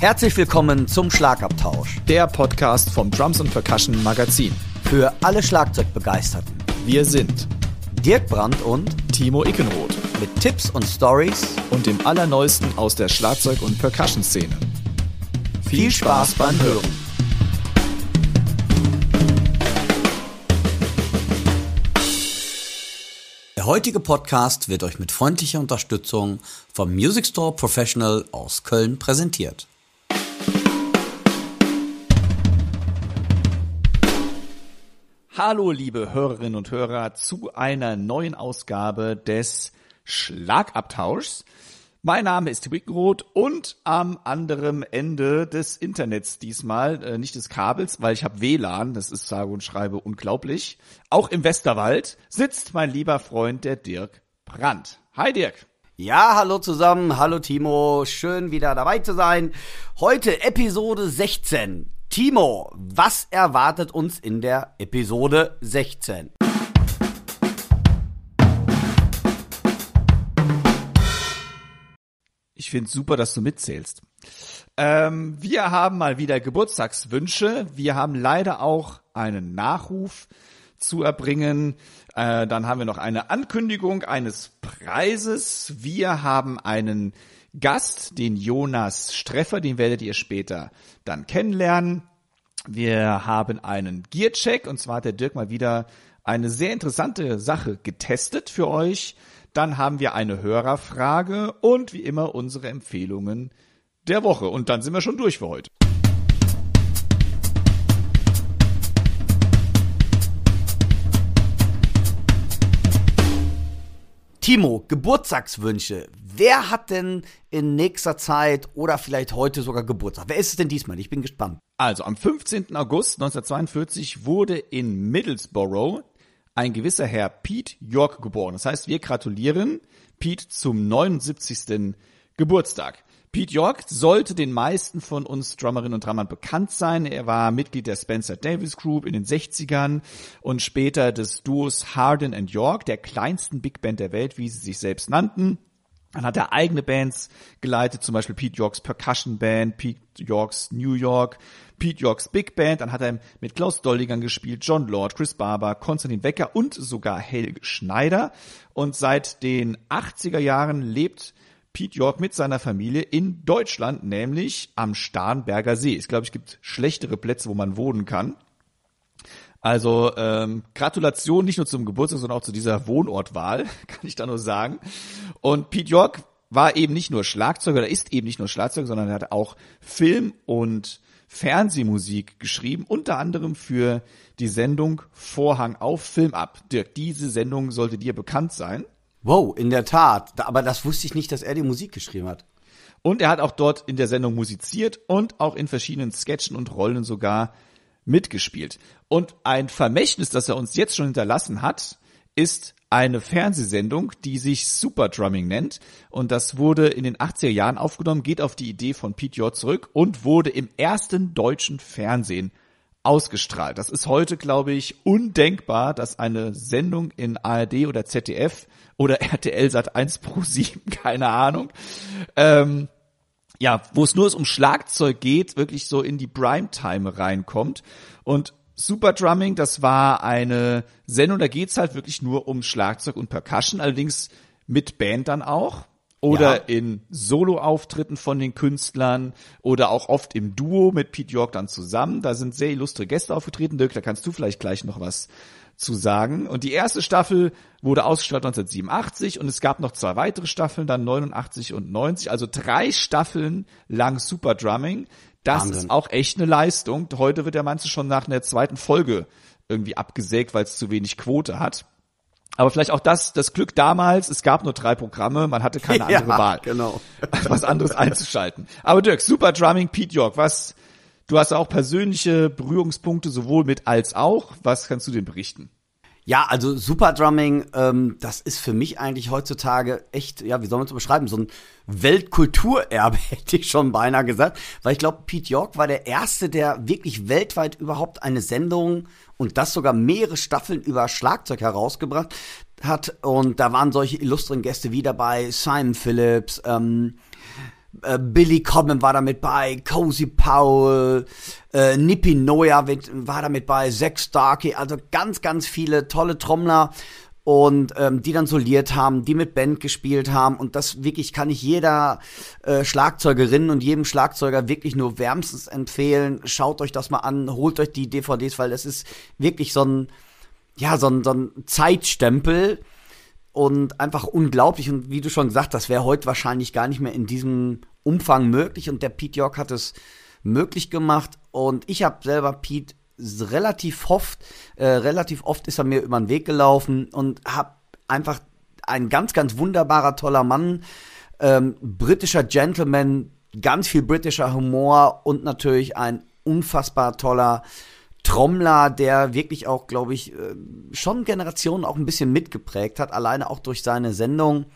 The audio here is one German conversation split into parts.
Herzlich willkommen zum Schlagabtausch, der Podcast vom Drums und Percussion Magazin. Für alle Schlagzeugbegeisterten. Wir sind Dirk Brandt und Timo Ickenroth mit Tipps und Stories und dem allerneuesten aus der Schlagzeug- und Percussion-Szene. Viel, Viel Spaß beim Hören. Der heutige Podcast wird euch mit freundlicher Unterstützung vom Music Store Professional aus Köln präsentiert. Hallo, liebe Hörerinnen und Hörer, zu einer neuen Ausgabe des Schlagabtauschs. Mein Name ist Wickenroth und am anderen Ende des Internets diesmal, äh, nicht des Kabels, weil ich habe WLAN, das ist sage und schreibe unglaublich, auch im Westerwald sitzt mein lieber Freund der Dirk Brandt. Hi Dirk. Ja, hallo zusammen, hallo Timo, schön wieder dabei zu sein. Heute Episode 16, Timo, was erwartet uns in der Episode 16? Ich finde super, dass du mitzählst. Ähm, wir haben mal wieder Geburtstagswünsche. Wir haben leider auch einen Nachruf zu erbringen. Äh, dann haben wir noch eine Ankündigung eines Preises. Wir haben einen Gast, den Jonas Streffer, den werdet ihr später dann kennenlernen. Wir haben einen Gear-Check und zwar hat der Dirk mal wieder eine sehr interessante Sache getestet für euch. Dann haben wir eine Hörerfrage und wie immer unsere Empfehlungen der Woche. Und dann sind wir schon durch für heute. Timo, Geburtstagswünsche. Wer hat denn in nächster Zeit oder vielleicht heute sogar Geburtstag? Wer ist es denn diesmal? Ich bin gespannt. Also am 15. August 1942 wurde in Middlesbrough ein gewisser Herr Pete York geboren. Das heißt, wir gratulieren Pete zum 79. Geburtstag. Pete York sollte den meisten von uns Drummerinnen und Drummern bekannt sein. Er war Mitglied der Spencer Davis Group in den 60ern und später des Duos Harden and York, der kleinsten Big Band der Welt, wie sie sich selbst nannten. Dann hat er eigene Bands geleitet, zum Beispiel Pete Yorks Percussion Band, Pete Yorks New York, Pete Yorks Big Band. Dann hat er mit Klaus Dolligern gespielt, John Lord, Chris Barber, Konstantin Wecker und sogar Helge Schneider. Und seit den 80er Jahren lebt Pete York mit seiner Familie in Deutschland, nämlich am Starnberger See. Ich glaube, es gibt schlechtere Plätze, wo man wohnen kann. Also ähm, Gratulation nicht nur zum Geburtstag, sondern auch zu dieser Wohnortwahl, kann ich da nur sagen. Und Pete York war eben nicht nur Schlagzeuger oder ist eben nicht nur Schlagzeuger, sondern er hat auch Film und Fernsehmusik geschrieben, unter anderem für die Sendung Vorhang auf Film ab. Dirk, diese Sendung sollte dir bekannt sein. Wow, in der Tat. Aber das wusste ich nicht, dass er die Musik geschrieben hat. Und er hat auch dort in der Sendung musiziert und auch in verschiedenen Sketchen und Rollen sogar mitgespielt. Und ein Vermächtnis, das er uns jetzt schon hinterlassen hat, ist eine Fernsehsendung, die sich Super Drumming nennt. Und das wurde in den 80er Jahren aufgenommen, geht auf die Idee von Pete J zurück und wurde im ersten deutschen Fernsehen ausgestrahlt. Das ist heute, glaube ich, undenkbar, dass eine Sendung in ARD oder ZDF oder RTL Sat 1 Pro 7, keine Ahnung, ähm, ja, wo es nur um Schlagzeug geht, wirklich so in die Primetime reinkommt. Und Super Drumming, das war eine Sendung, da geht es halt wirklich nur um Schlagzeug und Percussion, allerdings mit Band dann auch oder ja. in Solo-Auftritten von den Künstlern oder auch oft im Duo mit Pete York dann zusammen. Da sind sehr illustre Gäste aufgetreten. Dirk, da kannst du vielleicht gleich noch was zu sagen. Und die erste Staffel wurde ausgestrahlt 1987 und es gab noch zwei weitere Staffeln, dann 89 und 90, also drei Staffeln lang Super Drumming. Das Wahnsinn. ist auch echt eine Leistung. Heute wird der Manze schon nach einer zweiten Folge irgendwie abgesägt, weil es zu wenig Quote hat. Aber vielleicht auch das, das Glück damals, es gab nur drei Programme, man hatte keine andere ja, Wahl. Genau. Was anderes einzuschalten. Aber Dirk, super Drumming, Pete York, was, du hast auch persönliche Berührungspunkte sowohl mit als auch. Was kannst du denn berichten? Ja, also Super Drumming, ähm, das ist für mich eigentlich heutzutage echt, ja, wie soll man es beschreiben, so ein Weltkulturerbe, hätte ich schon beinahe gesagt. Weil ich glaube, Pete York war der Erste, der wirklich weltweit überhaupt eine Sendung und das sogar mehrere Staffeln über Schlagzeug herausgebracht hat. Und da waren solche illustren Gäste wie dabei, Simon Phillips, ähm, äh, Billy Cobham war damit bei, Cozy Powell, äh, Nippy Noya war damit bei, Zack Starkey, also ganz, ganz viele tolle Trommler und ähm, die dann soliert haben, die mit Band gespielt haben und das wirklich kann ich jeder äh, Schlagzeugerin und jedem Schlagzeuger wirklich nur wärmstens empfehlen. Schaut euch das mal an, holt euch die DVDs, weil das ist wirklich so ein ja so ein, so ein Zeitstempel und einfach unglaublich. Und wie du schon gesagt hast, wäre heute wahrscheinlich gar nicht mehr in diesem Umfang möglich. Und der Pete York hat es möglich gemacht. Und ich habe selber Pete relativ oft, äh, relativ oft ist er mir über den Weg gelaufen und habe einfach ein ganz, ganz wunderbarer, toller Mann, ähm, britischer Gentleman, ganz viel britischer Humor und natürlich ein unfassbar toller Trommler, der wirklich auch, glaube ich, äh, schon Generationen auch ein bisschen mitgeprägt hat, alleine auch durch seine Sendung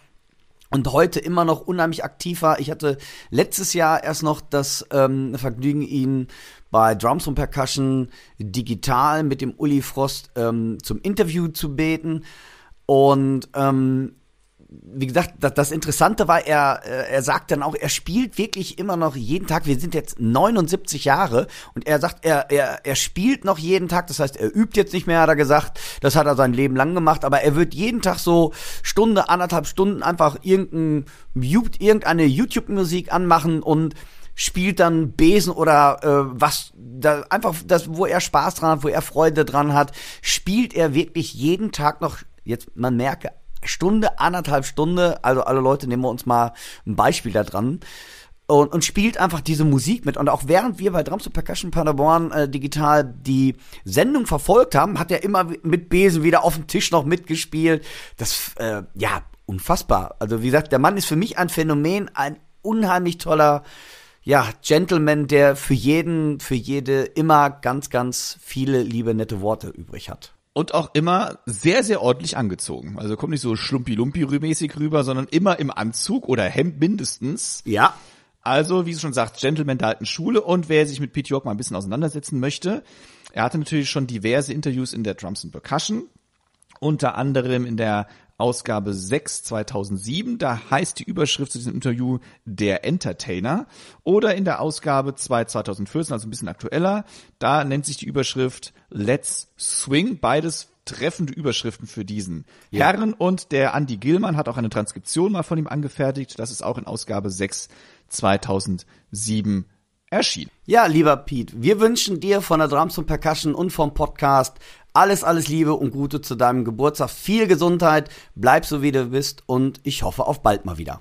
und heute immer noch unheimlich aktiv war. Ich hatte letztes Jahr erst noch das ähm, Vergnügen, ihn bei Drums und Percussion digital mit dem Uli Frost ähm, zum Interview zu beten. Und ähm, wie gesagt, das, das Interessante war, er, äh, er sagt dann auch, er spielt wirklich immer noch jeden Tag. Wir sind jetzt 79 Jahre und er sagt, er, er, er spielt noch jeden Tag. Das heißt, er übt jetzt nicht mehr, hat er gesagt. Das hat er sein Leben lang gemacht. Aber er wird jeden Tag so Stunde, anderthalb Stunden einfach irgendein, irgendeine YouTube-Musik anmachen und spielt dann Besen oder äh, was da einfach das wo er Spaß dran hat, wo er Freude dran hat, spielt er wirklich jeden Tag noch jetzt man merke Stunde, anderthalb Stunde, also alle Leute nehmen wir uns mal ein Beispiel da dran. Und, und spielt einfach diese Musik mit. Und auch während wir bei Drums und Percussion Paderborn äh, digital die Sendung verfolgt haben, hat er immer mit Besen wieder auf dem Tisch noch mitgespielt. Das, äh, ja, unfassbar. Also wie gesagt, der Mann ist für mich ein Phänomen, ein unheimlich toller, ja, Gentleman, der für jeden, für jede immer ganz, ganz viele liebe, nette Worte übrig hat und auch immer sehr, sehr ordentlich angezogen. Also kommt nicht so schlumpi-lumpi-mäßig rüber, sondern immer im Anzug oder Hemd mindestens. Ja. Also, wie du schon sagt, Gentleman der alten Schule und wer sich mit Pete York mal ein bisschen auseinandersetzen möchte, er hatte natürlich schon diverse Interviews in der Drums and Percussion, unter anderem in der Ausgabe 6 2007. Da heißt die Überschrift zu diesem Interview Der Entertainer. Oder in der Ausgabe 2 2014, also ein bisschen aktueller, da nennt sich die Überschrift Let's Swing. Beides treffende Überschriften für diesen ja. Herren. Und der Andy Gillmann hat auch eine Transkription mal von ihm angefertigt. Das ist auch in Ausgabe 6 2007 erschienen. Ja, lieber Pete, wir wünschen dir von der Drums und Percussion und vom Podcast alles, alles Liebe und Gute zu deinem Geburtstag. Viel Gesundheit. Bleib so, wie du bist. Und ich hoffe auf bald mal wieder.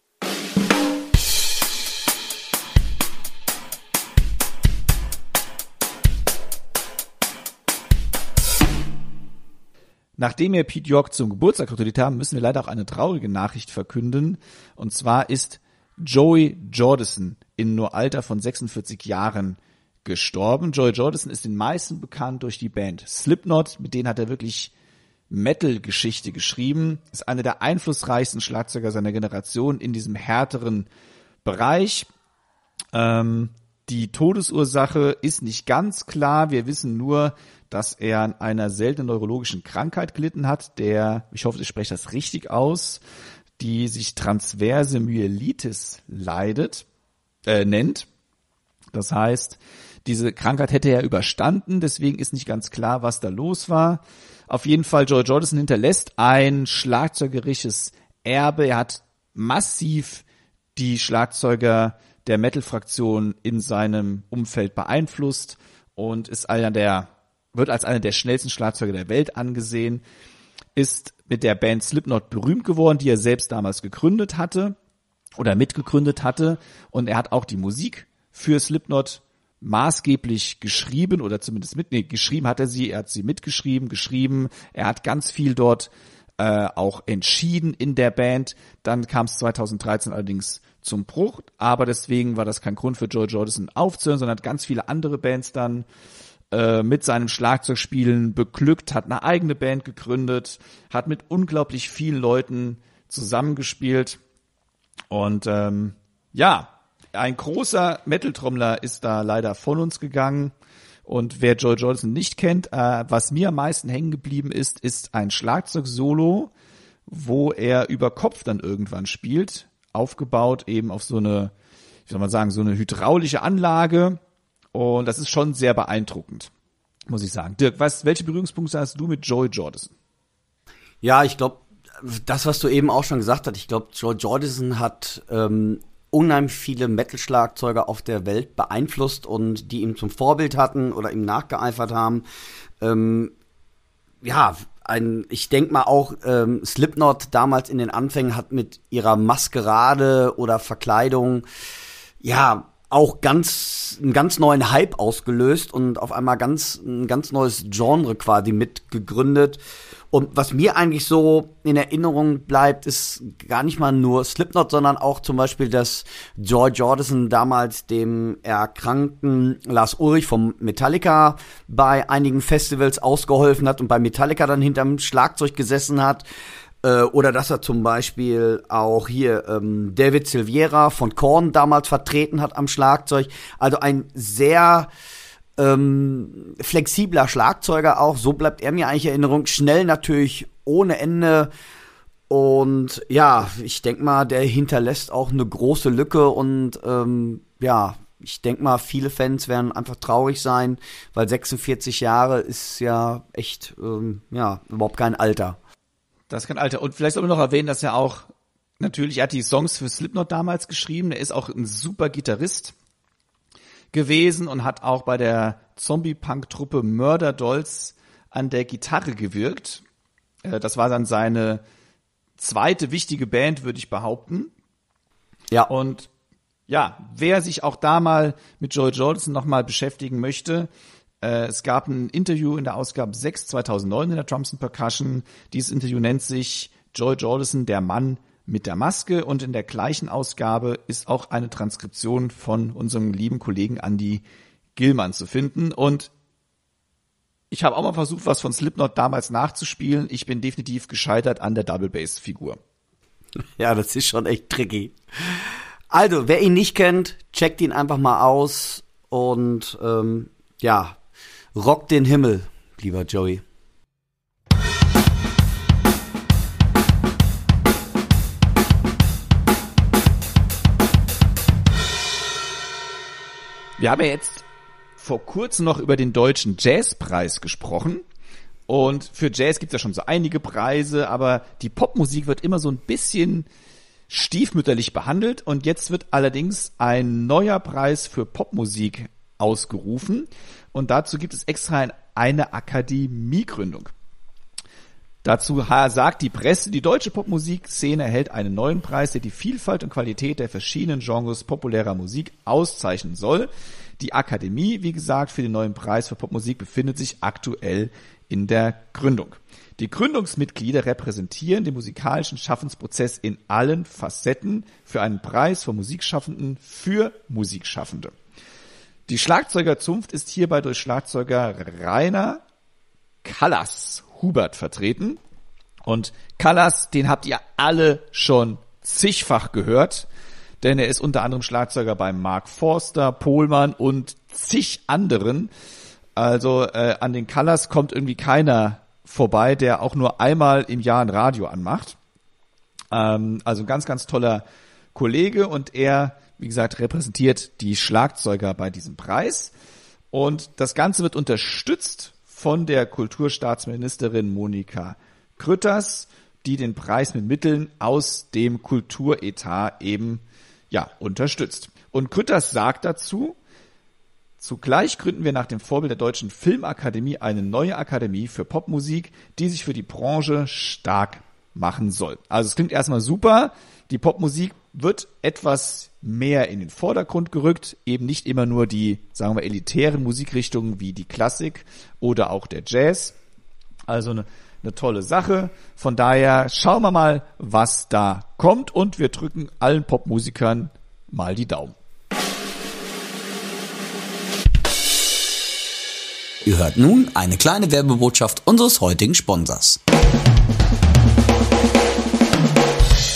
Nachdem wir Pete York zum Geburtstag gratuliert haben, müssen wir leider auch eine traurige Nachricht verkünden. Und zwar ist Joey Jordison in nur Alter von 46 Jahren gestorben. Joy Jordison ist den meisten bekannt durch die Band Slipknot. Mit denen hat er wirklich Metal-Geschichte geschrieben. Ist einer der einflussreichsten Schlagzeuger seiner Generation in diesem härteren Bereich. Ähm, die Todesursache ist nicht ganz klar. Wir wissen nur, dass er an einer seltenen neurologischen Krankheit gelitten hat, der, ich hoffe, ich spreche das richtig aus, die sich transverse Myelitis leidet, äh, nennt. Das heißt, diese Krankheit hätte er überstanden, deswegen ist nicht ganz klar, was da los war. Auf jeden Fall, Joy Jordison hinterlässt ein schlagzeugerisches Erbe. Er hat massiv die Schlagzeuger der Metal-Fraktion in seinem Umfeld beeinflusst und ist einer der, wird als einer der schnellsten Schlagzeuger der Welt angesehen, ist mit der Band Slipknot berühmt geworden, die er selbst damals gegründet hatte oder mitgegründet hatte und er hat auch die Musik für Slipknot maßgeblich geschrieben oder zumindest mit, nee, geschrieben hat er sie, er hat sie mitgeschrieben, geschrieben, er hat ganz viel dort äh, auch entschieden in der Band. Dann kam es 2013 allerdings zum Bruch, aber deswegen war das kein Grund für Joe Jordison aufzuhören, sondern hat ganz viele andere Bands dann äh, mit seinem Schlagzeugspielen beglückt, hat eine eigene Band gegründet, hat mit unglaublich vielen Leuten zusammengespielt und ähm, ja, ein großer Metal-Trommler ist da leider von uns gegangen. Und wer Joy Johnson nicht kennt, äh, was mir am meisten hängen geblieben ist, ist ein Schlagzeug-Solo, wo er über Kopf dann irgendwann spielt, aufgebaut eben auf so eine, wie soll man sagen, so eine hydraulische Anlage. Und das ist schon sehr beeindruckend, muss ich sagen. Dirk, was, welche Berührungspunkte hast du mit Joy Jordison? Ja, ich glaube, das, was du eben auch schon gesagt hast, ich glaube, Joy Jordison hat ähm, unheimlich viele Metal-Schlagzeuger auf der Welt beeinflusst und die ihm zum Vorbild hatten oder ihm nachgeeifert haben. Ähm, ja, ein, ich denke mal auch, ähm, Slipknot damals in den Anfängen hat mit ihrer Maskerade oder Verkleidung, ja, auch ganz, einen ganz neuen Hype ausgelöst und auf einmal ganz, ein ganz neues Genre quasi mitgegründet. Und was mir eigentlich so in Erinnerung bleibt, ist gar nicht mal nur Slipknot, sondern auch zum Beispiel, dass George Jordison damals dem erkrankten Lars Ulrich vom Metallica bei einigen Festivals ausgeholfen hat und bei Metallica dann hinterm Schlagzeug gesessen hat. Äh, oder dass er zum Beispiel auch hier ähm, David Silveira von Korn damals vertreten hat am Schlagzeug. Also ein sehr ähm, flexibler Schlagzeuger auch. So bleibt er mir eigentlich Erinnerung. Schnell natürlich ohne Ende. Und ja, ich denke mal, der hinterlässt auch eine große Lücke und ähm, ja, ich denke mal, viele Fans werden einfach traurig sein, weil 46 Jahre ist ja echt, ähm, ja, überhaupt kein Alter. Das ist kein Alter. Und vielleicht soll man noch erwähnen, dass er auch, natürlich, er hat die Songs für Slipknot damals geschrieben. Er ist auch ein super Gitarrist gewesen und hat auch bei der Zombie-Punk-Truppe Murder Dolls an der Gitarre gewirkt. Äh, das war dann seine zweite wichtige Band, würde ich behaupten. Ja. Und ja, wer sich auch da mal mit Joy Jordison nochmal beschäftigen möchte, äh, es gab ein Interview in der Ausgabe 6 2009 in der Trumpson Percussion. Dieses Interview nennt sich Joy Jordison, der Mann mit der Maske. Und in der gleichen Ausgabe ist auch eine Transkription von unserem lieben Kollegen Andy Gillmann zu finden. Und ich habe auch mal versucht, was von Slipknot damals nachzuspielen. Ich bin definitiv gescheitert an der Double Bass Figur. Ja, das ist schon echt tricky. Also, wer ihn nicht kennt, checkt ihn einfach mal aus und ähm, ja, Rock den Himmel, lieber Joey. Wir haben ja jetzt vor kurzem noch über den deutschen Jazzpreis gesprochen. Und für Jazz gibt es ja schon so einige Preise, aber die Popmusik wird immer so ein bisschen stiefmütterlich behandelt. Und jetzt wird allerdings ein neuer Preis für Popmusik ausgerufen. Und dazu gibt es extra eine Akademiegründung. Dazu sagt die Presse, die deutsche Popmusikszene erhält einen neuen Preis, der die Vielfalt und Qualität der verschiedenen Genres populärer Musik auszeichnen soll. Die Akademie, wie gesagt, für den neuen Preis für Popmusik befindet sich aktuell in der Gründung. Die Gründungsmitglieder repräsentieren den musikalischen Schaffensprozess in allen Facetten für einen Preis von Musikschaffenden für Musikschaffende. Die Schlagzeugerzunft ist hierbei durch Schlagzeuger Rainer Callas Hubert vertreten. Und Callas, den habt ihr alle schon zigfach gehört, denn er ist unter anderem Schlagzeuger bei Mark Forster, Pohlmann und zig anderen. Also äh, an den Callas kommt irgendwie keiner vorbei, der auch nur einmal im Jahr ein Radio anmacht. Ähm, also ein ganz, ganz toller Kollege und er wie gesagt, repräsentiert die Schlagzeuger bei diesem Preis. Und das Ganze wird unterstützt von der Kulturstaatsministerin Monika Krütters, die den Preis mit Mitteln aus dem Kulturetat eben ja, unterstützt. Und Krütters sagt dazu, Zugleich gründen wir nach dem Vorbild der Deutschen Filmakademie eine neue Akademie für Popmusik, die sich für die Branche stark machen soll. Also es klingt erstmal super die Popmusik wird etwas mehr in den Vordergrund gerückt, eben nicht immer nur die, sagen wir, elitären Musikrichtungen wie die Klassik oder auch der Jazz. Also eine, eine tolle Sache. Von daher schauen wir mal, was da kommt und wir drücken allen Popmusikern mal die Daumen. Ihr hört nun eine kleine Werbebotschaft unseres heutigen Sponsors.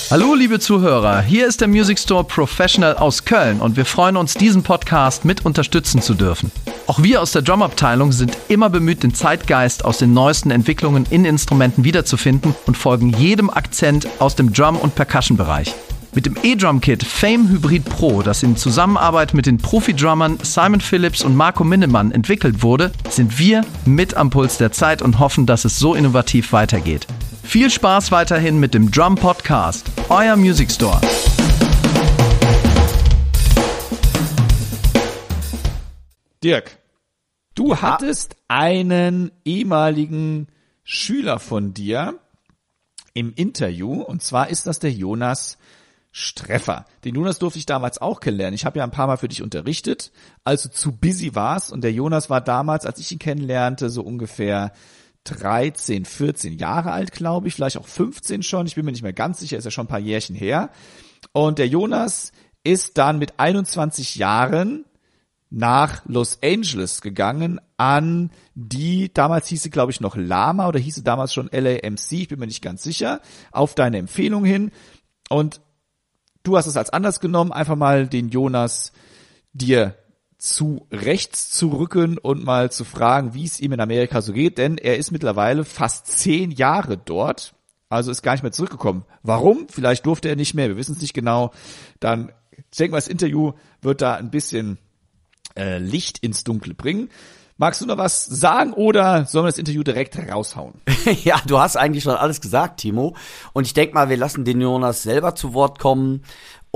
Hallo, liebe Zuhörer. Hier ist der Music Store Professional aus Köln und wir freuen uns, diesen Podcast mit unterstützen zu dürfen. Auch wir aus der Drumabteilung sind immer bemüht, den Zeitgeist aus den neuesten Entwicklungen in Instrumenten wiederzufinden und folgen jedem Akzent aus dem Drum- und Percussion-Bereich. Mit dem E-Drum-Kit Fame Hybrid Pro, das in Zusammenarbeit mit den Profi-Drummern Simon Phillips und Marco Minnemann entwickelt wurde, sind wir mit am Puls der Zeit und hoffen, dass es so innovativ weitergeht. Viel Spaß weiterhin mit dem Drum Podcast, euer Music Store. Dirk, du hattest einen ehemaligen Schüler von dir im Interview und zwar ist das der Jonas Streffer. Den Jonas durfte ich damals auch kennenlernen. Ich habe ja ein paar Mal für dich unterrichtet, als du zu busy warst und der Jonas war damals, als ich ihn kennenlernte, so ungefähr 13, 14 Jahre alt, glaube ich, vielleicht auch 15 schon, ich bin mir nicht mehr ganz sicher, ist ja schon ein paar Jährchen her. Und der Jonas ist dann mit 21 Jahren nach Los Angeles gegangen an die, damals hieß sie, glaube ich noch Lama oder hieß sie damals schon LAMC, ich bin mir nicht ganz sicher, auf deine Empfehlung hin. Und du hast es als anders genommen, einfach mal den Jonas dir zu rechts zu rücken und mal zu fragen, wie es ihm in Amerika so geht, denn er ist mittlerweile fast zehn Jahre dort, also ist gar nicht mehr zurückgekommen. Warum? Vielleicht durfte er nicht mehr, wir wissen es nicht genau. Dann, ich denke mal, das Interview wird da ein bisschen äh, Licht ins Dunkle bringen. Magst du noch was sagen oder sollen wir das Interview direkt raushauen? ja, du hast eigentlich schon alles gesagt, Timo. Und ich denke mal, wir lassen den Jonas selber zu Wort kommen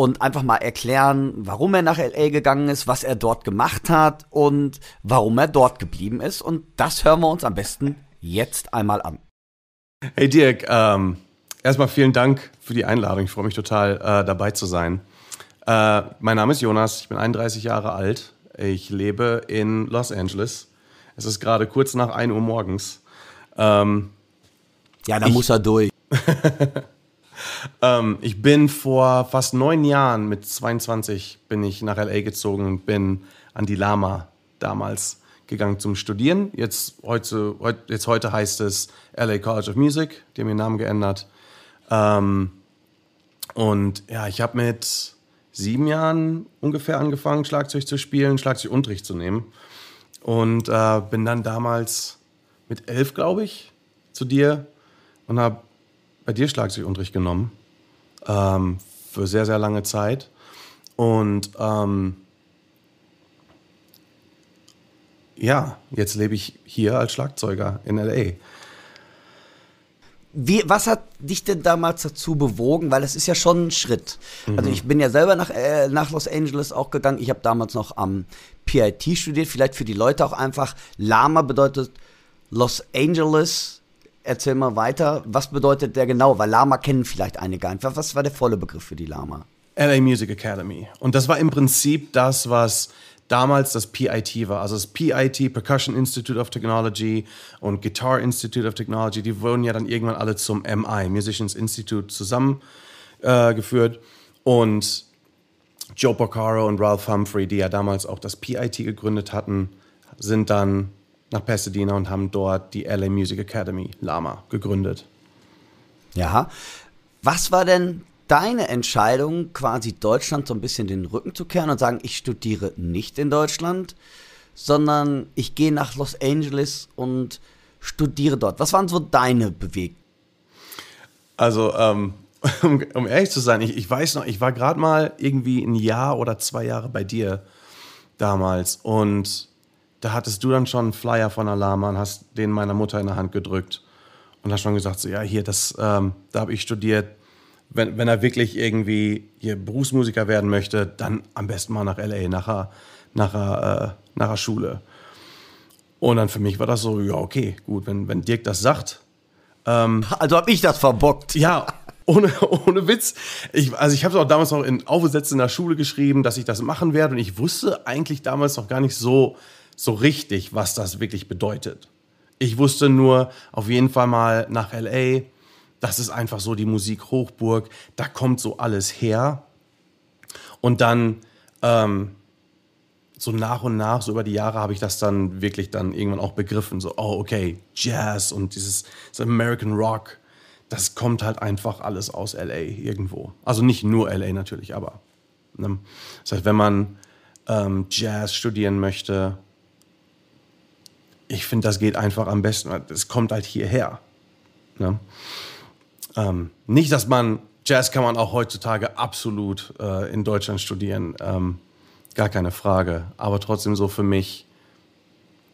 und einfach mal erklären, warum er nach LA gegangen ist, was er dort gemacht hat und warum er dort geblieben ist. Und das hören wir uns am besten jetzt einmal an. Hey Dirk, ähm, erstmal vielen Dank für die Einladung. Ich freue mich total, äh, dabei zu sein. Äh, mein Name ist Jonas, ich bin 31 Jahre alt. Ich lebe in Los Angeles. Es ist gerade kurz nach 1 Uhr morgens. Ähm, ja, da muss er durch. Ähm, ich bin vor fast neun Jahren, mit 22, bin ich nach L.A. gezogen und bin an die Lama damals gegangen zum Studieren. Jetzt heute, jetzt heute heißt es LA College of Music, die haben ihren Namen geändert. Ähm, und ja, ich habe mit sieben Jahren ungefähr angefangen, Schlagzeug zu spielen, Schlagzeugunterricht zu nehmen. Und äh, bin dann damals mit elf, glaube ich, zu dir und habe bei dir Schlagzeugunterricht genommen. Ähm, für sehr, sehr lange Zeit. Und ähm, ja, jetzt lebe ich hier als Schlagzeuger in LA. Wie, was hat dich denn damals dazu bewogen? Weil es ist ja schon ein Schritt. Mhm. Also ich bin ja selber nach, äh, nach Los Angeles auch gegangen. Ich habe damals noch am PIT studiert. Vielleicht für die Leute auch einfach. Lama bedeutet Los Angeles erzähl mal weiter. Was bedeutet der genau? Weil Lama kennen vielleicht einige einfach. Was war der volle Begriff für die Lama? LA Music Academy. Und das war im Prinzip das, was damals das PIT war. Also das PIT, Percussion Institute of Technology und Guitar Institute of Technology, die wurden ja dann irgendwann alle zum MI, Musicians Institute, zusammengeführt. Äh, und Joe Porcaro und Ralph Humphrey, die ja damals auch das PIT gegründet hatten, sind dann nach Pasadena und haben dort die LA Music Academy, Lama, gegründet. Ja. Was war denn deine Entscheidung, quasi Deutschland so ein bisschen den Rücken zu kehren und sagen, ich studiere nicht in Deutschland, sondern ich gehe nach Los Angeles und studiere dort? Was waren so deine Bewegungen? Also, ähm, um, um, ehrlich zu sein, ich, ich weiß noch, ich war gerade mal irgendwie ein Jahr oder zwei Jahre bei dir damals und da hattest du dann schon einen Flyer von Alama und hast den meiner Mutter in der Hand gedrückt und hast schon gesagt, so, ja, hier, das, ähm, da habe ich studiert. Wenn, wenn er wirklich irgendwie hier Berufsmusiker werden möchte, dann am besten mal nach L.A., nachher, nachher, äh, nachher Schule. Und dann für mich war das so, ja, okay, gut, wenn, wenn Dirk das sagt. Ähm, also habe ich das verbockt. Ja, ohne, ohne Witz. Ich, also ich habe es auch damals noch in Aufsätzen in der Schule geschrieben, dass ich das machen werde. Und ich wusste eigentlich damals noch gar nicht so, so richtig, was das wirklich bedeutet. Ich wusste nur auf jeden Fall mal nach LA, das ist einfach so die Musik Hochburg, da kommt so alles her. Und dann ähm, so nach und nach, so über die Jahre habe ich das dann wirklich dann irgendwann auch begriffen. So, oh, okay, Jazz und dieses American Rock, das kommt halt einfach alles aus LA irgendwo. Also nicht nur LA natürlich, aber. Ne? Das heißt, wenn man ähm, Jazz studieren möchte, ich finde, das geht einfach am besten. Es kommt halt hierher. Ne? Ähm, nicht, dass man Jazz kann man auch heutzutage absolut äh, in Deutschland studieren, ähm, gar keine Frage. Aber trotzdem so für mich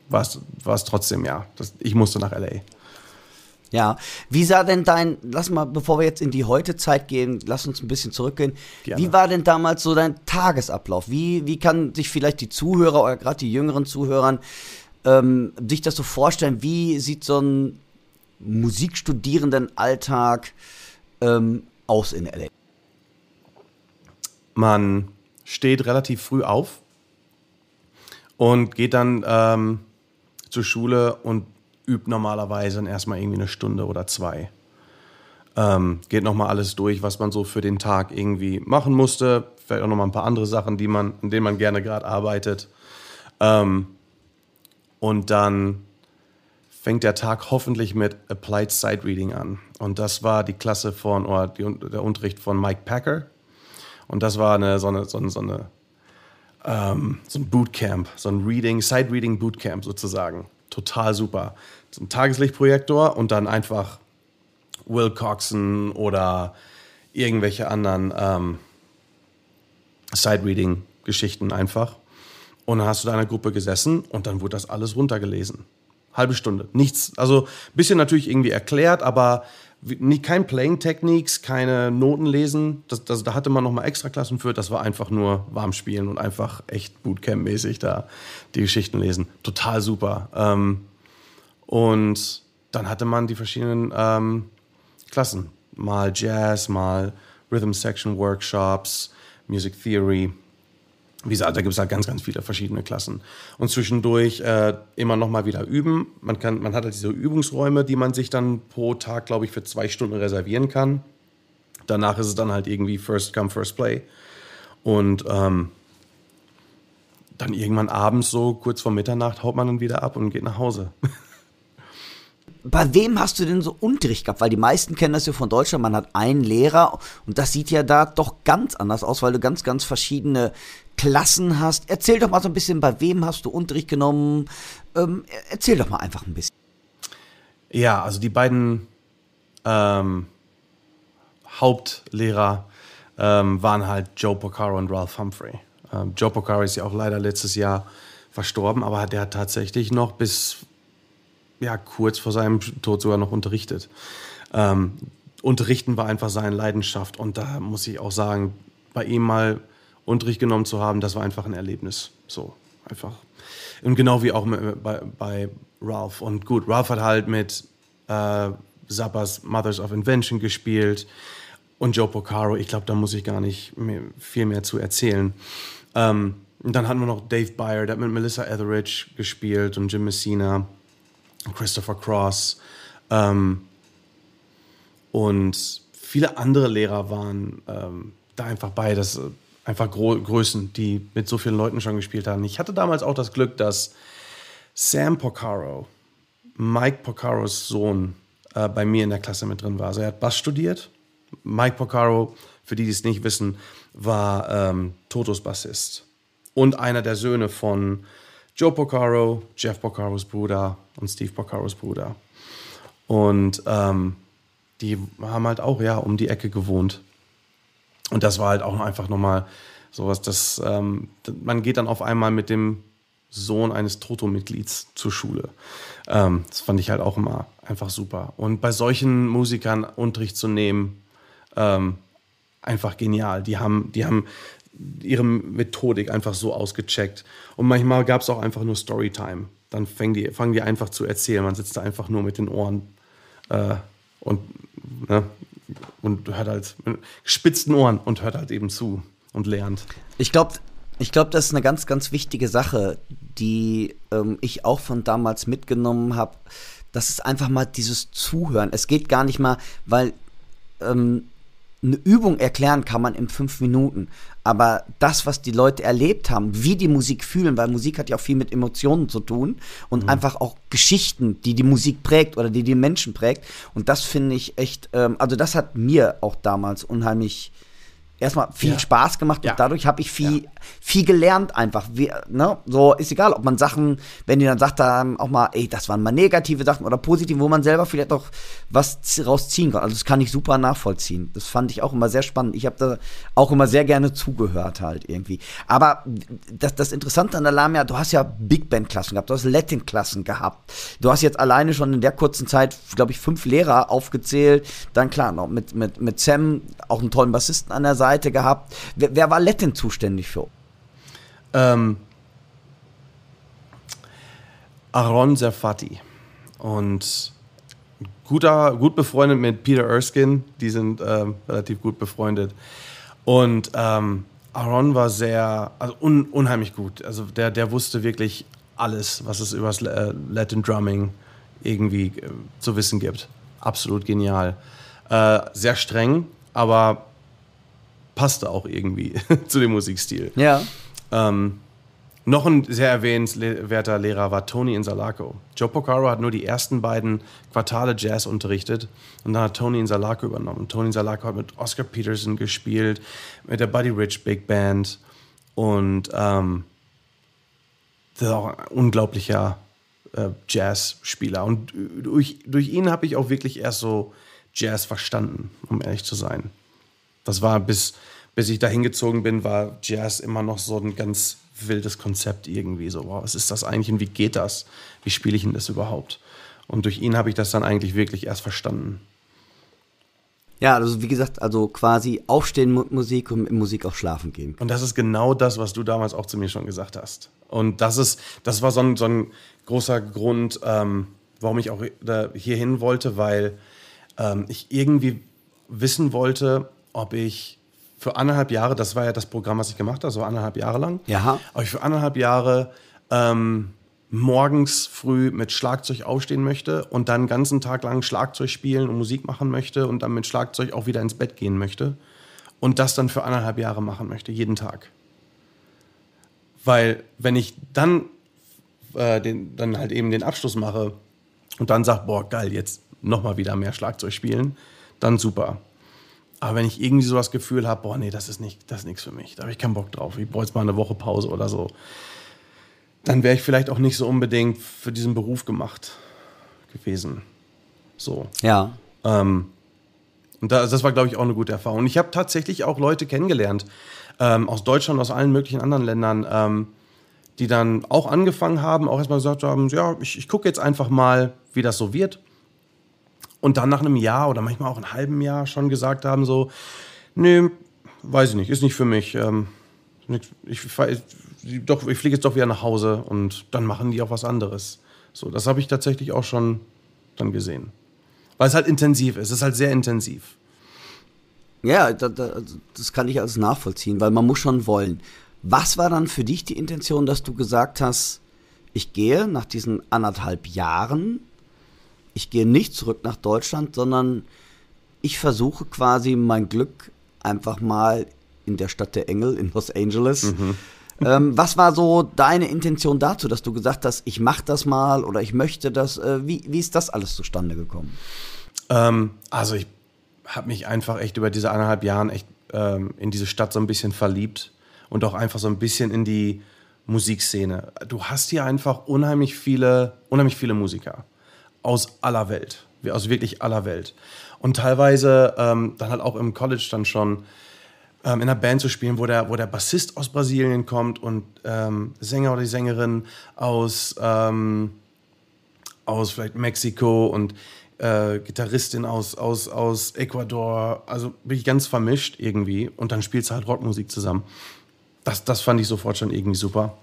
war es trotzdem ja. Das, ich musste nach LA. Ja, wie sah denn dein, lass mal, bevor wir jetzt in die heute Zeit gehen, lass uns ein bisschen zurückgehen. Gerne. Wie war denn damals so dein Tagesablauf? Wie, wie kann sich vielleicht die Zuhörer oder gerade die jüngeren Zuhörern ähm, sich das so vorstellen, wie sieht so ein Musikstudierenden-Alltag ähm, aus in LA? Man steht relativ früh auf und geht dann ähm, zur Schule und übt normalerweise dann erstmal irgendwie eine Stunde oder zwei. Ähm, geht nochmal alles durch, was man so für den Tag irgendwie machen musste. Vielleicht auch nochmal ein paar andere Sachen, die man, an denen man gerne gerade arbeitet. Ähm, und dann fängt der Tag hoffentlich mit Applied Sight Reading an. Und das war die Klasse von, oder die, der Unterricht von Mike Packer. Und das war eine, so eine, so eine, so, eine, ähm, so ein Bootcamp, so ein Reading, Sight Reading Bootcamp sozusagen. Total super. So ein Tageslichtprojektor und dann einfach Will Coxon oder irgendwelche anderen ähm, Sight Reading Geschichten einfach. Und dann hast du da in einer Gruppe gesessen und dann wurde das alles runtergelesen. Halbe Stunde, nichts. Also ein bisschen natürlich irgendwie erklärt, aber nicht, kein Playing Techniques, keine Noten lesen. Das, das, da hatte man nochmal extra Klassen für. Das war einfach nur warm spielen und einfach echt Bootcamp-mäßig da die Geschichten lesen. Total super. Ähm, und dann hatte man die verschiedenen ähm, Klassen. Mal Jazz, mal Rhythm Section Workshops, Music Theory, wie gesagt, da gibt es halt ganz, ganz viele verschiedene Klassen. Und zwischendurch äh, immer noch mal wieder üben. Man, kann, man hat halt diese Übungsräume, die man sich dann pro Tag, glaube ich, für zwei Stunden reservieren kann. Danach ist es dann halt irgendwie First Come, First Play. Und ähm, dann irgendwann abends so kurz vor Mitternacht haut man dann wieder ab und geht nach Hause. Bei wem hast du denn so Unterricht gehabt? Weil die meisten kennen das ja von Deutschland, man hat einen Lehrer und das sieht ja da doch ganz anders aus, weil du ganz, ganz verschiedene Klassen hast. Erzähl doch mal so ein bisschen, bei wem hast du Unterricht genommen? Ähm, erzähl doch mal einfach ein bisschen. Ja, also die beiden ähm, Hauptlehrer ähm, waren halt Joe Porcaro und Ralph Humphrey. Ähm, Joe Porcaro ist ja auch leider letztes Jahr verstorben, aber der hat tatsächlich noch bis ja, kurz vor seinem Tod sogar noch unterrichtet. Ähm, unterrichten war einfach seine Leidenschaft und da muss ich auch sagen, bei ihm mal Unterricht genommen zu haben, das war einfach ein Erlebnis. So, einfach. Und genau wie auch bei, bei Ralph. Und gut, Ralph hat halt mit äh, Zappas Mothers of Invention gespielt und Joe Porcaro. Ich glaube, da muss ich gar nicht mehr, viel mehr zu erzählen. Ähm, und dann hatten wir noch Dave Byer, der hat mit Melissa Etheridge gespielt und Jim Messina, Christopher Cross. Ähm, und viele andere Lehrer waren ähm, da einfach bei. Das einfach Gro Größen, die mit so vielen Leuten schon gespielt haben. Ich hatte damals auch das Glück, dass Sam Porcaro, Mike Porcaros Sohn, äh, bei mir in der Klasse mit drin war. Also er hat Bass studiert. Mike Porcaro, für die, die es nicht wissen, war ähm, Totos Bassist und einer der Söhne von Joe Porcaro, Jeff Porcaros Bruder und Steve Porcaros Bruder. Und ähm, die haben halt auch ja um die Ecke gewohnt. Und das war halt auch einfach nochmal sowas, dass ähm, man geht dann auf einmal mit dem Sohn eines Toto-Mitglieds zur Schule. Ähm, das fand ich halt auch immer einfach super. Und bei solchen Musikern Unterricht zu nehmen, ähm, einfach genial. Die haben, die haben ihre Methodik einfach so ausgecheckt. Und manchmal gab es auch einfach nur Storytime. Dann fangen die, fangen die einfach zu erzählen. Man sitzt da einfach nur mit den Ohren äh, und ne, und hört halt mit spitzen Ohren und hört halt eben zu und lernt. Ich glaube, ich glaube, das ist eine ganz, ganz wichtige Sache, die ähm, ich auch von damals mitgenommen habe. Das ist einfach mal dieses Zuhören. Es geht gar nicht mal, weil ähm, eine Übung erklären kann man in fünf Minuten, aber das, was die Leute erlebt haben, wie die Musik fühlen, weil Musik hat ja auch viel mit Emotionen zu tun und mhm. einfach auch Geschichten, die die Musik prägt oder die die Menschen prägt. Und das finde ich echt, ähm, also das hat mir auch damals unheimlich erstmal viel ja. Spaß gemacht und ja. dadurch habe ich viel, ja. viel gelernt einfach. Wie, ne? So ist egal, ob man Sachen, wenn die dann sagt, dann auch mal, ey, das waren mal negative Sachen oder positive, wo man selber vielleicht auch was rausziehen kann. Also das kann ich super nachvollziehen. Das fand ich auch immer sehr spannend. Ich habe da auch immer sehr gerne zugehört halt irgendwie. Aber das, das Interessante an der Lamia, du hast ja Big Band Klassen gehabt, du hast Latin Klassen gehabt. Du hast jetzt alleine schon in der kurzen Zeit, glaube ich, fünf Lehrer aufgezählt. Dann klar, noch mit, mit, mit Sam, auch einen tollen Bassisten an der Seite Seite gehabt. Wer, wer war Lettin zuständig für? Ähm, Aaron Serfati. Und guter, gut befreundet mit Peter Erskine. Die sind ähm, relativ gut befreundet. Und ähm, Aaron war sehr, also un, unheimlich gut. Also der, der wusste wirklich alles, was es über das äh, Latin Drumming irgendwie äh, zu wissen gibt. Absolut genial. Äh, sehr streng, aber passte auch irgendwie zu dem Musikstil. Ja. Ähm, noch ein sehr erwähnenswerter Lehrer war Tony Insalako. Joe Pocaro hat nur die ersten beiden Quartale Jazz unterrichtet und dann hat Tony Insalako übernommen. Tony Insalako hat mit Oscar Peterson gespielt, mit der Buddy Rich Big Band und ähm, das ist auch ein unglaublicher äh, Jazzspieler. Und äh, durch, durch ihn habe ich auch wirklich erst so Jazz verstanden, um ehrlich zu sein. Das war bis, bis ich da hingezogen bin, war Jazz immer noch so ein ganz wildes Konzept irgendwie. So, wow, was ist das eigentlich und wie geht das? Wie spiele ich denn das überhaupt? Und durch ihn habe ich das dann eigentlich wirklich erst verstanden. Ja, also wie gesagt, also quasi aufstehen mit Musik und mit Musik auch schlafen gehen. Und das ist genau das, was du damals auch zu mir schon gesagt hast. Und das ist, das war so ein, so ein großer Grund, ähm, warum ich auch hier hin wollte, weil ähm, ich irgendwie wissen wollte, ob ich für anderthalb Jahre, das war ja das Programm, was ich gemacht habe, so anderthalb Jahre lang, ja. ob ich für anderthalb Jahre ähm, morgens früh mit Schlagzeug aufstehen möchte und dann den ganzen Tag lang Schlagzeug spielen und Musik machen möchte und dann mit Schlagzeug auch wieder ins Bett gehen möchte und das dann für anderthalb Jahre machen möchte, jeden Tag. Weil wenn ich dann, äh, den, dann halt eben den Abschluss mache und dann sage, boah, geil, jetzt nochmal wieder mehr Schlagzeug spielen, dann super. Aber wenn ich irgendwie so das Gefühl habe, boah, nee, das ist nicht, das ist nichts für mich, da habe ich keinen Bock drauf, ich brauche jetzt mal eine Woche Pause oder so, dann wäre ich vielleicht auch nicht so unbedingt für diesen Beruf gemacht gewesen. So. Ja. Ähm, und das, das war, glaube ich, auch eine gute Erfahrung. Und ich habe tatsächlich auch Leute kennengelernt, ähm, aus Deutschland, aus allen möglichen anderen Ländern, ähm, die dann auch angefangen haben, auch erstmal gesagt haben, ja, ich, ich gucke jetzt einfach mal, wie das so wird und dann nach einem Jahr oder manchmal auch einem halben Jahr schon gesagt haben, so, nee, weiß ich nicht, ist nicht für mich. Ähm, ich, doch, ich fliege jetzt doch wieder nach Hause und dann machen die auch was anderes. So, das habe ich tatsächlich auch schon dann gesehen. Weil es halt intensiv ist, es ist halt sehr intensiv. Ja, das kann ich alles nachvollziehen, weil man muss schon wollen. Was war dann für dich die Intention, dass du gesagt hast, ich gehe nach diesen anderthalb Jahren ich gehe nicht zurück nach Deutschland, sondern ich versuche quasi mein Glück einfach mal in der Stadt der Engel in Los Angeles. Mhm. Ähm, was war so deine Intention dazu, dass du gesagt hast, ich mache das mal oder ich möchte das? Äh, wie, wie ist das alles zustande gekommen? Ähm, also ich habe mich einfach echt über diese eineinhalb Jahre echt ähm, in diese Stadt so ein bisschen verliebt und auch einfach so ein bisschen in die Musikszene. Du hast hier einfach unheimlich viele, unheimlich viele Musiker aus aller Welt. aus also wirklich aller Welt. Und teilweise ähm, dann halt auch im College dann schon ähm, in einer Band zu spielen, wo der, wo der Bassist aus Brasilien kommt und ähm, Sänger oder die Sängerin aus, ähm, aus vielleicht Mexiko und äh, Gitarristin aus, aus, aus Ecuador. Also wirklich ganz vermischt irgendwie. Und dann spielst du halt Rockmusik zusammen. Das, das fand ich sofort schon irgendwie super.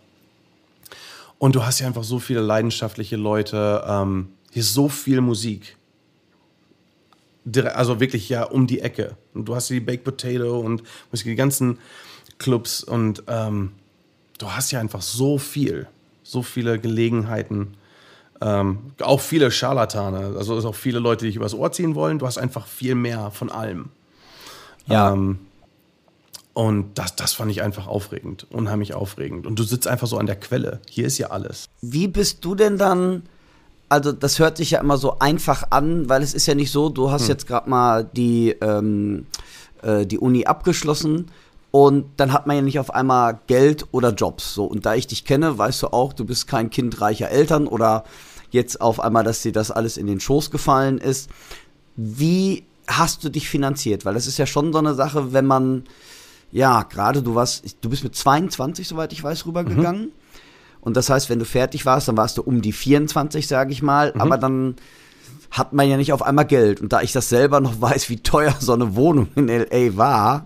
Und du hast ja einfach so viele leidenschaftliche Leute, ähm, hier ist so viel Musik. Also wirklich ja um die Ecke. Und du hast hier die Baked Potato und die ganzen Clubs und ähm, du hast ja einfach so viel, so viele Gelegenheiten. Ähm, auch viele Scharlatane, also auch viele Leute, die dich übers Ohr ziehen wollen. Du hast einfach viel mehr von allem. Ja. Ähm, und das, das fand ich einfach aufregend, unheimlich aufregend. Und du sitzt einfach so an der Quelle. Hier ist ja alles. Wie bist du denn dann also das hört sich ja immer so einfach an, weil es ist ja nicht so, du hast hm. jetzt gerade mal die, ähm, äh, die Uni abgeschlossen und dann hat man ja nicht auf einmal Geld oder Jobs. So, und da ich dich kenne, weißt du auch, du bist kein Kind reicher Eltern oder jetzt auf einmal, dass dir das alles in den Schoß gefallen ist. Wie hast du dich finanziert? Weil das ist ja schon so eine Sache, wenn man, ja, gerade du warst, du bist mit 22, soweit ich weiß, mhm. rübergegangen. Mhm und das heißt, wenn du fertig warst, dann warst du um die 24, sage ich mal. Mhm. Aber dann hat man ja nicht auf einmal Geld. Und da ich das selber noch weiß, wie teuer so eine Wohnung in LA war,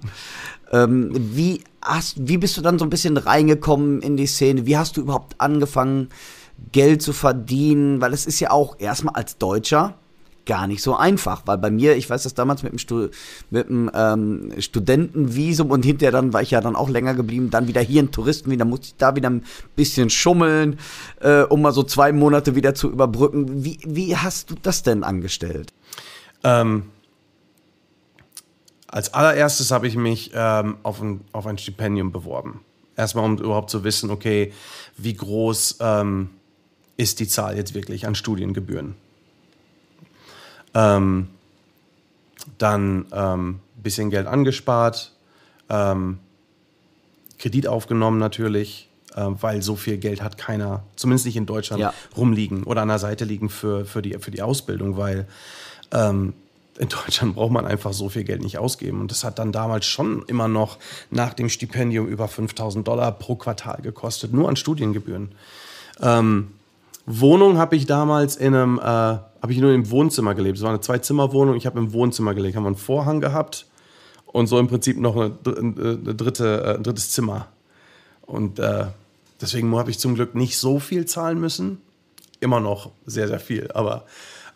ähm, wie, hast, wie bist du dann so ein bisschen reingekommen in die Szene? Wie hast du überhaupt angefangen, Geld zu verdienen? Weil es ist ja auch erstmal als Deutscher gar nicht so einfach, weil bei mir, ich weiß das damals mit dem, Stu mit dem ähm, Studentenvisum und hinterher dann war ich ja dann auch länger geblieben, dann wieder hier ein Touristen, wieder musste ich da wieder ein bisschen schummeln, äh, um mal so zwei Monate wieder zu überbrücken. Wie, wie hast du das denn angestellt? Ähm, als allererstes habe ich mich ähm, auf, ein, auf ein Stipendium beworben. Erstmal, um überhaupt zu wissen, okay, wie groß ähm, ist die Zahl jetzt wirklich an Studiengebühren? Ähm, dann ähm, bisschen Geld angespart, ähm, Kredit aufgenommen natürlich, äh, weil so viel Geld hat keiner, zumindest nicht in Deutschland, ja. rumliegen oder an der Seite liegen für, für, die, für die Ausbildung, weil ähm, in Deutschland braucht man einfach so viel Geld nicht ausgeben. Und das hat dann damals schon immer noch nach dem Stipendium über 5000 Dollar pro Quartal gekostet, nur an Studiengebühren. Ähm, Wohnung habe ich damals in einem äh, habe ich nur im Wohnzimmer gelebt. Es war eine Zwei-Zimmer-Wohnung, ich habe im Wohnzimmer gelebt. Haben wir einen Vorhang gehabt und so im Prinzip noch eine, äh, eine dritte, äh, ein drittes Zimmer. Und äh, deswegen habe ich zum Glück nicht so viel zahlen müssen. Immer noch sehr, sehr viel, aber.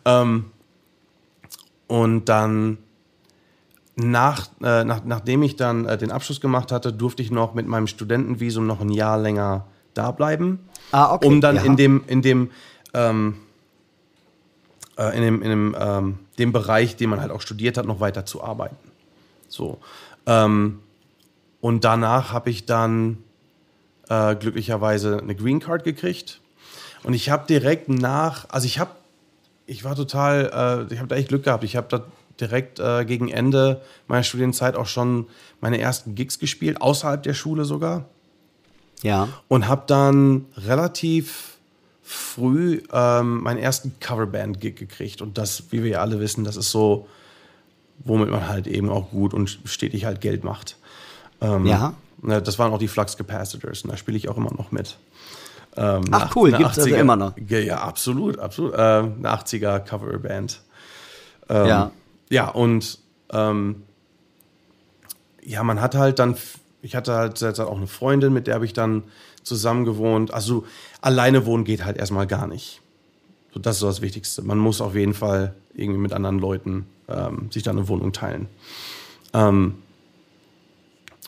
Ähm, und dann, nach, äh, nach, nachdem ich dann äh, den Abschluss gemacht hatte, durfte ich noch mit meinem Studentenvisum noch ein Jahr länger da bleiben. Ah, okay. Um dann ja. in dem, in dem, ähm, äh, in, dem, in dem, ähm, dem Bereich, den man halt auch studiert hat, noch weiter zu arbeiten. So. Ähm, und danach habe ich dann äh, glücklicherweise eine Green Card gekriegt. Und ich habe direkt nach, also ich habe, ich war total, äh, ich habe da echt Glück gehabt. Ich habe da direkt äh, gegen Ende meiner Studienzeit auch schon meine ersten Gigs gespielt, außerhalb der Schule sogar. Ja. Und habe dann relativ früh ähm, meinen ersten Coverband-Gig gekriegt. Und das, wie wir ja alle wissen, das ist so, womit man halt eben auch gut und stetig halt Geld macht. Ähm, ja. Ne, das waren auch die Flux Capacitors und da spiele ich auch immer noch mit. Ähm, Ach cool, gibt es also immer noch. Ja, absolut, absolut. Äh, eine 80er Coverband. Ähm, ja. Ja, und ähm, ja, man hat halt dann, ich hatte halt auch eine Freundin, mit der habe ich dann zusammen gewohnt. Also alleine wohnen geht halt erstmal gar nicht. So, das ist so das Wichtigste. Man muss auf jeden Fall irgendwie mit anderen Leuten ähm, sich da eine Wohnung teilen. Ähm,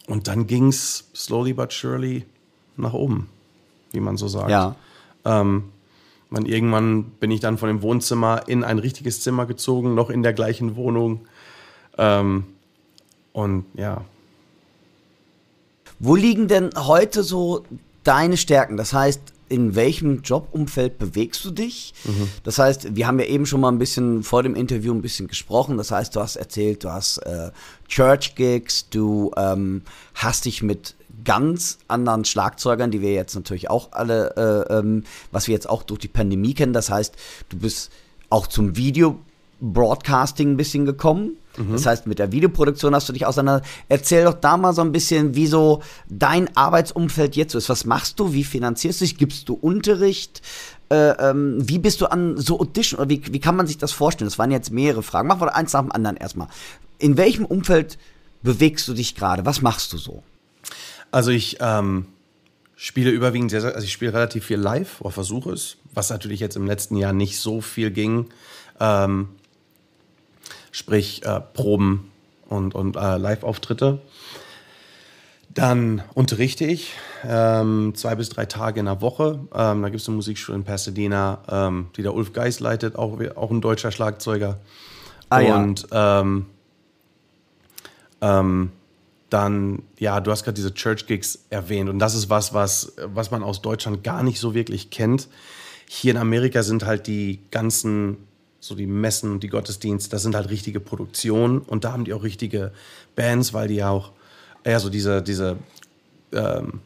und dann ging es slowly but surely nach oben, wie man so sagt. Ja. Ähm, man, irgendwann bin ich dann von dem Wohnzimmer in ein richtiges Zimmer gezogen, noch in der gleichen Wohnung. Ähm, und ja. Wo liegen denn heute so deine Stärken? Das heißt, in welchem Jobumfeld bewegst du dich? Mhm. Das heißt, wir haben ja eben schon mal ein bisschen vor dem Interview ein bisschen gesprochen. Das heißt, du hast erzählt, du hast äh, Church-Gigs, du ähm, hast dich mit ganz anderen Schlagzeugern, die wir jetzt natürlich auch alle, äh, ähm, was wir jetzt auch durch die Pandemie kennen. Das heißt, du bist auch zum Video-Broadcasting ein bisschen gekommen. Mhm. Das heißt, mit der Videoproduktion hast du dich auseinander. Erzähl doch da mal so ein bisschen, wie so dein Arbeitsumfeld jetzt so ist. Was machst du? Wie finanzierst du dich? Gibst du Unterricht? Äh, ähm, wie bist du an so Audition oder wie, wie kann man sich das vorstellen? Das waren jetzt mehrere Fragen. Machen wir eins nach dem anderen erstmal. In welchem Umfeld bewegst du dich gerade? Was machst du so? Also ich ähm, spiele überwiegend sehr, also ich spiele relativ viel live oder versuche es, was natürlich jetzt im letzten Jahr nicht so viel ging. Ähm, sprich äh, Proben und, und äh, Live-Auftritte. Dann unterrichte ich ähm, zwei bis drei Tage in der Woche. Ähm, da gibt es eine Musikschule in Pasadena, ähm, die der Ulf Geis leitet, auch, auch ein deutscher Schlagzeuger. Ah, und ja. Ähm, ähm, dann, ja, du hast gerade diese Church Gigs erwähnt und das ist was, was, was man aus Deutschland gar nicht so wirklich kennt. Hier in Amerika sind halt die ganzen so die Messen, und die Gottesdienste, das sind halt richtige Produktionen und da haben die auch richtige Bands, weil die ja auch, ja, so diese, diese ähm,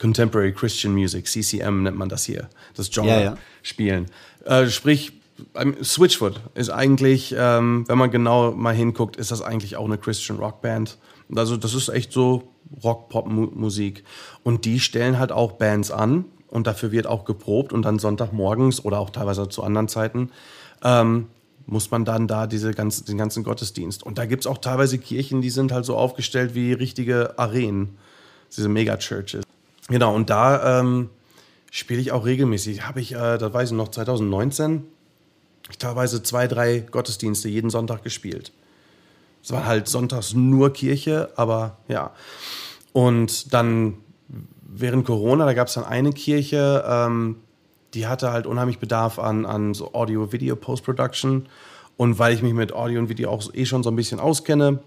Contemporary Christian Music, CCM nennt man das hier, das Genre ja, ja. spielen. Äh, sprich, ähm, Switchfoot ist eigentlich, ähm, wenn man genau mal hinguckt, ist das eigentlich auch eine Christian Rock Band. Also das ist echt so Rock-Pop-Musik. Und die stellen halt auch Bands an, und dafür wird auch geprobt und dann Sonntagmorgens oder auch teilweise zu anderen Zeiten ähm, muss man dann da diese ganzen, den ganzen Gottesdienst. Und da gibt es auch teilweise Kirchen, die sind halt so aufgestellt wie richtige Arenen, diese Megachurches. Genau, und da ähm, spiele ich auch regelmäßig. Habe ich, äh, das weiß ich noch, 2019 ich teilweise zwei, drei Gottesdienste jeden Sonntag gespielt. Es war halt sonntags nur Kirche, aber ja. Und dann während Corona, da gab es dann eine Kirche, ähm, die hatte halt unheimlich Bedarf an, an so Audio-Video-Post-Production. Und weil ich mich mit Audio und Video auch eh schon so ein bisschen auskenne,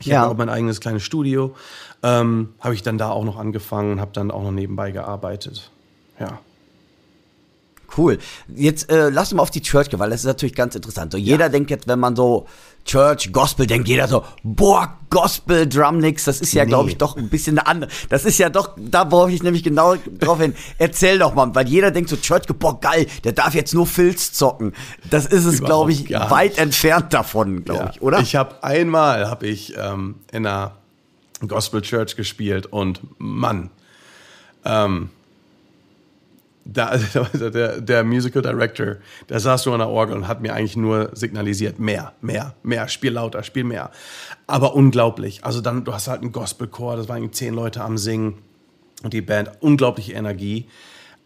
ich ja. habe auch mein eigenes kleines Studio, ähm, habe ich dann da auch noch angefangen und habe dann auch noch nebenbei gearbeitet. Ja. Cool. Jetzt äh, lass uns mal auf die Church gehen, weil das ist natürlich ganz interessant. So, jeder ja. denkt jetzt, wenn man so Church, Gospel, denkt jeder so, boah, Gospel, Drumnicks, das ist ja, nee. glaube ich, doch ein bisschen eine andere. Das ist ja doch, da worauf ich nämlich genau drauf hin. Erzähl doch mal, weil jeder denkt so, Church, boah, geil, der darf jetzt nur Filz zocken. Das ist es, glaube ich, weit entfernt davon, glaube ja. ich, oder? Ich habe einmal, habe ich ähm, in einer Gospel Church gespielt und Mann, ähm, da, der, der, Musical Director, der saß so an der Orgel und hat mir eigentlich nur signalisiert, mehr, mehr, mehr, spiel lauter, spiel mehr. Aber unglaublich. Also dann, du hast halt einen Gospelchor, das waren zehn Leute am Singen und die Band, unglaubliche Energie.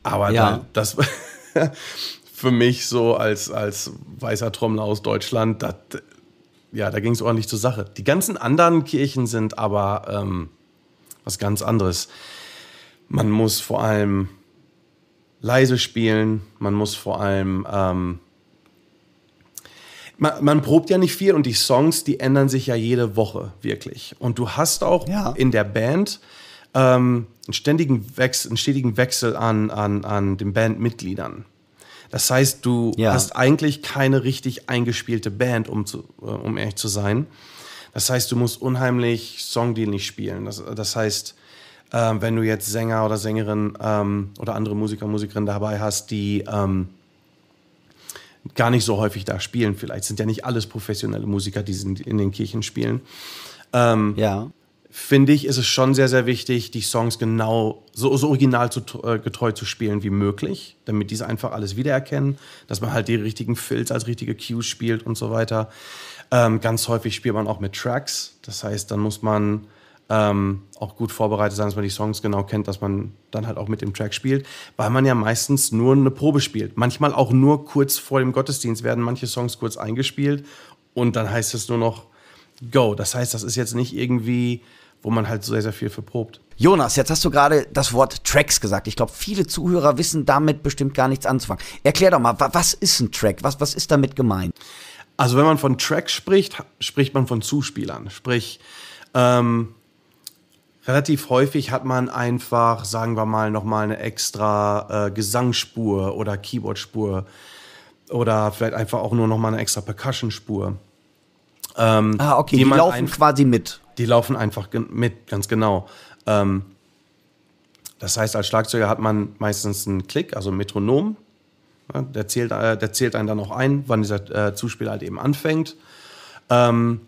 Aber ja. dann, das für mich so als, als weißer Trommler aus Deutschland, das, ja, da ging es ordentlich zur Sache. Die ganzen anderen Kirchen sind aber ähm, was ganz anderes. Man muss vor allem leise spielen, man muss vor allem. Ähm, man, man, probt ja nicht viel und die Songs, die ändern sich ja jede Woche, wirklich. Und du hast auch ja. in der Band ähm, einen, ständigen Wechsel, einen stetigen Wechsel an, an, an den Bandmitgliedern. Das heißt, du ja. hast eigentlich keine richtig eingespielte Band, um, zu, äh, um ehrlich zu sein. Das heißt, du musst unheimlich songdienlich spielen. Das, das heißt, ähm, wenn du jetzt Sänger oder Sängerin ähm, oder andere Musiker, Musikerin dabei hast, die ähm, gar nicht so häufig da spielen. Vielleicht sind ja nicht alles professionelle Musiker, die in den Kirchen spielen. Ähm, ja. Finde ich, ist es schon sehr, sehr wichtig, die Songs genau so, so original zu, äh, getreu zu spielen wie möglich, damit diese einfach alles wiedererkennen, dass man halt die richtigen Fills als richtige Cues spielt und so weiter. Ähm, ganz häufig spielt man auch mit Tracks. Das heißt, dann muss man ähm, auch gut vorbereitet sein, dass man die Songs genau kennt, dass man dann halt auch mit dem Track spielt, weil man ja meistens nur eine Probe spielt. Manchmal auch nur kurz vor dem Gottesdienst werden manche Songs kurz eingespielt und dann heißt es nur noch Go. Das heißt, das ist jetzt nicht irgendwie, wo man halt sehr, sehr viel verprobt. Jonas, jetzt hast du gerade das Wort Tracks gesagt. Ich glaube, viele Zuhörer wissen damit bestimmt gar nichts anzufangen. Erklär doch mal, was ist ein Track? Was, was ist damit gemeint? Also, wenn man von Tracks spricht, spricht man von Zuspielern. Sprich, ähm, relativ häufig hat man einfach, sagen wir mal, nochmal eine extra äh, Gesangsspur oder Keyboardspur oder vielleicht einfach auch nur nochmal eine extra Percussion-Spur. Ähm, ah, okay, die, die laufen quasi mit. Die laufen einfach mit, ganz genau. Ähm, das heißt, als Schlagzeuger hat man meistens einen Klick, also ein Metronom. Ja, der, zählt, äh, der zählt einen dann auch ein, wann dieser äh, Zuspieler halt eben anfängt. Ähm,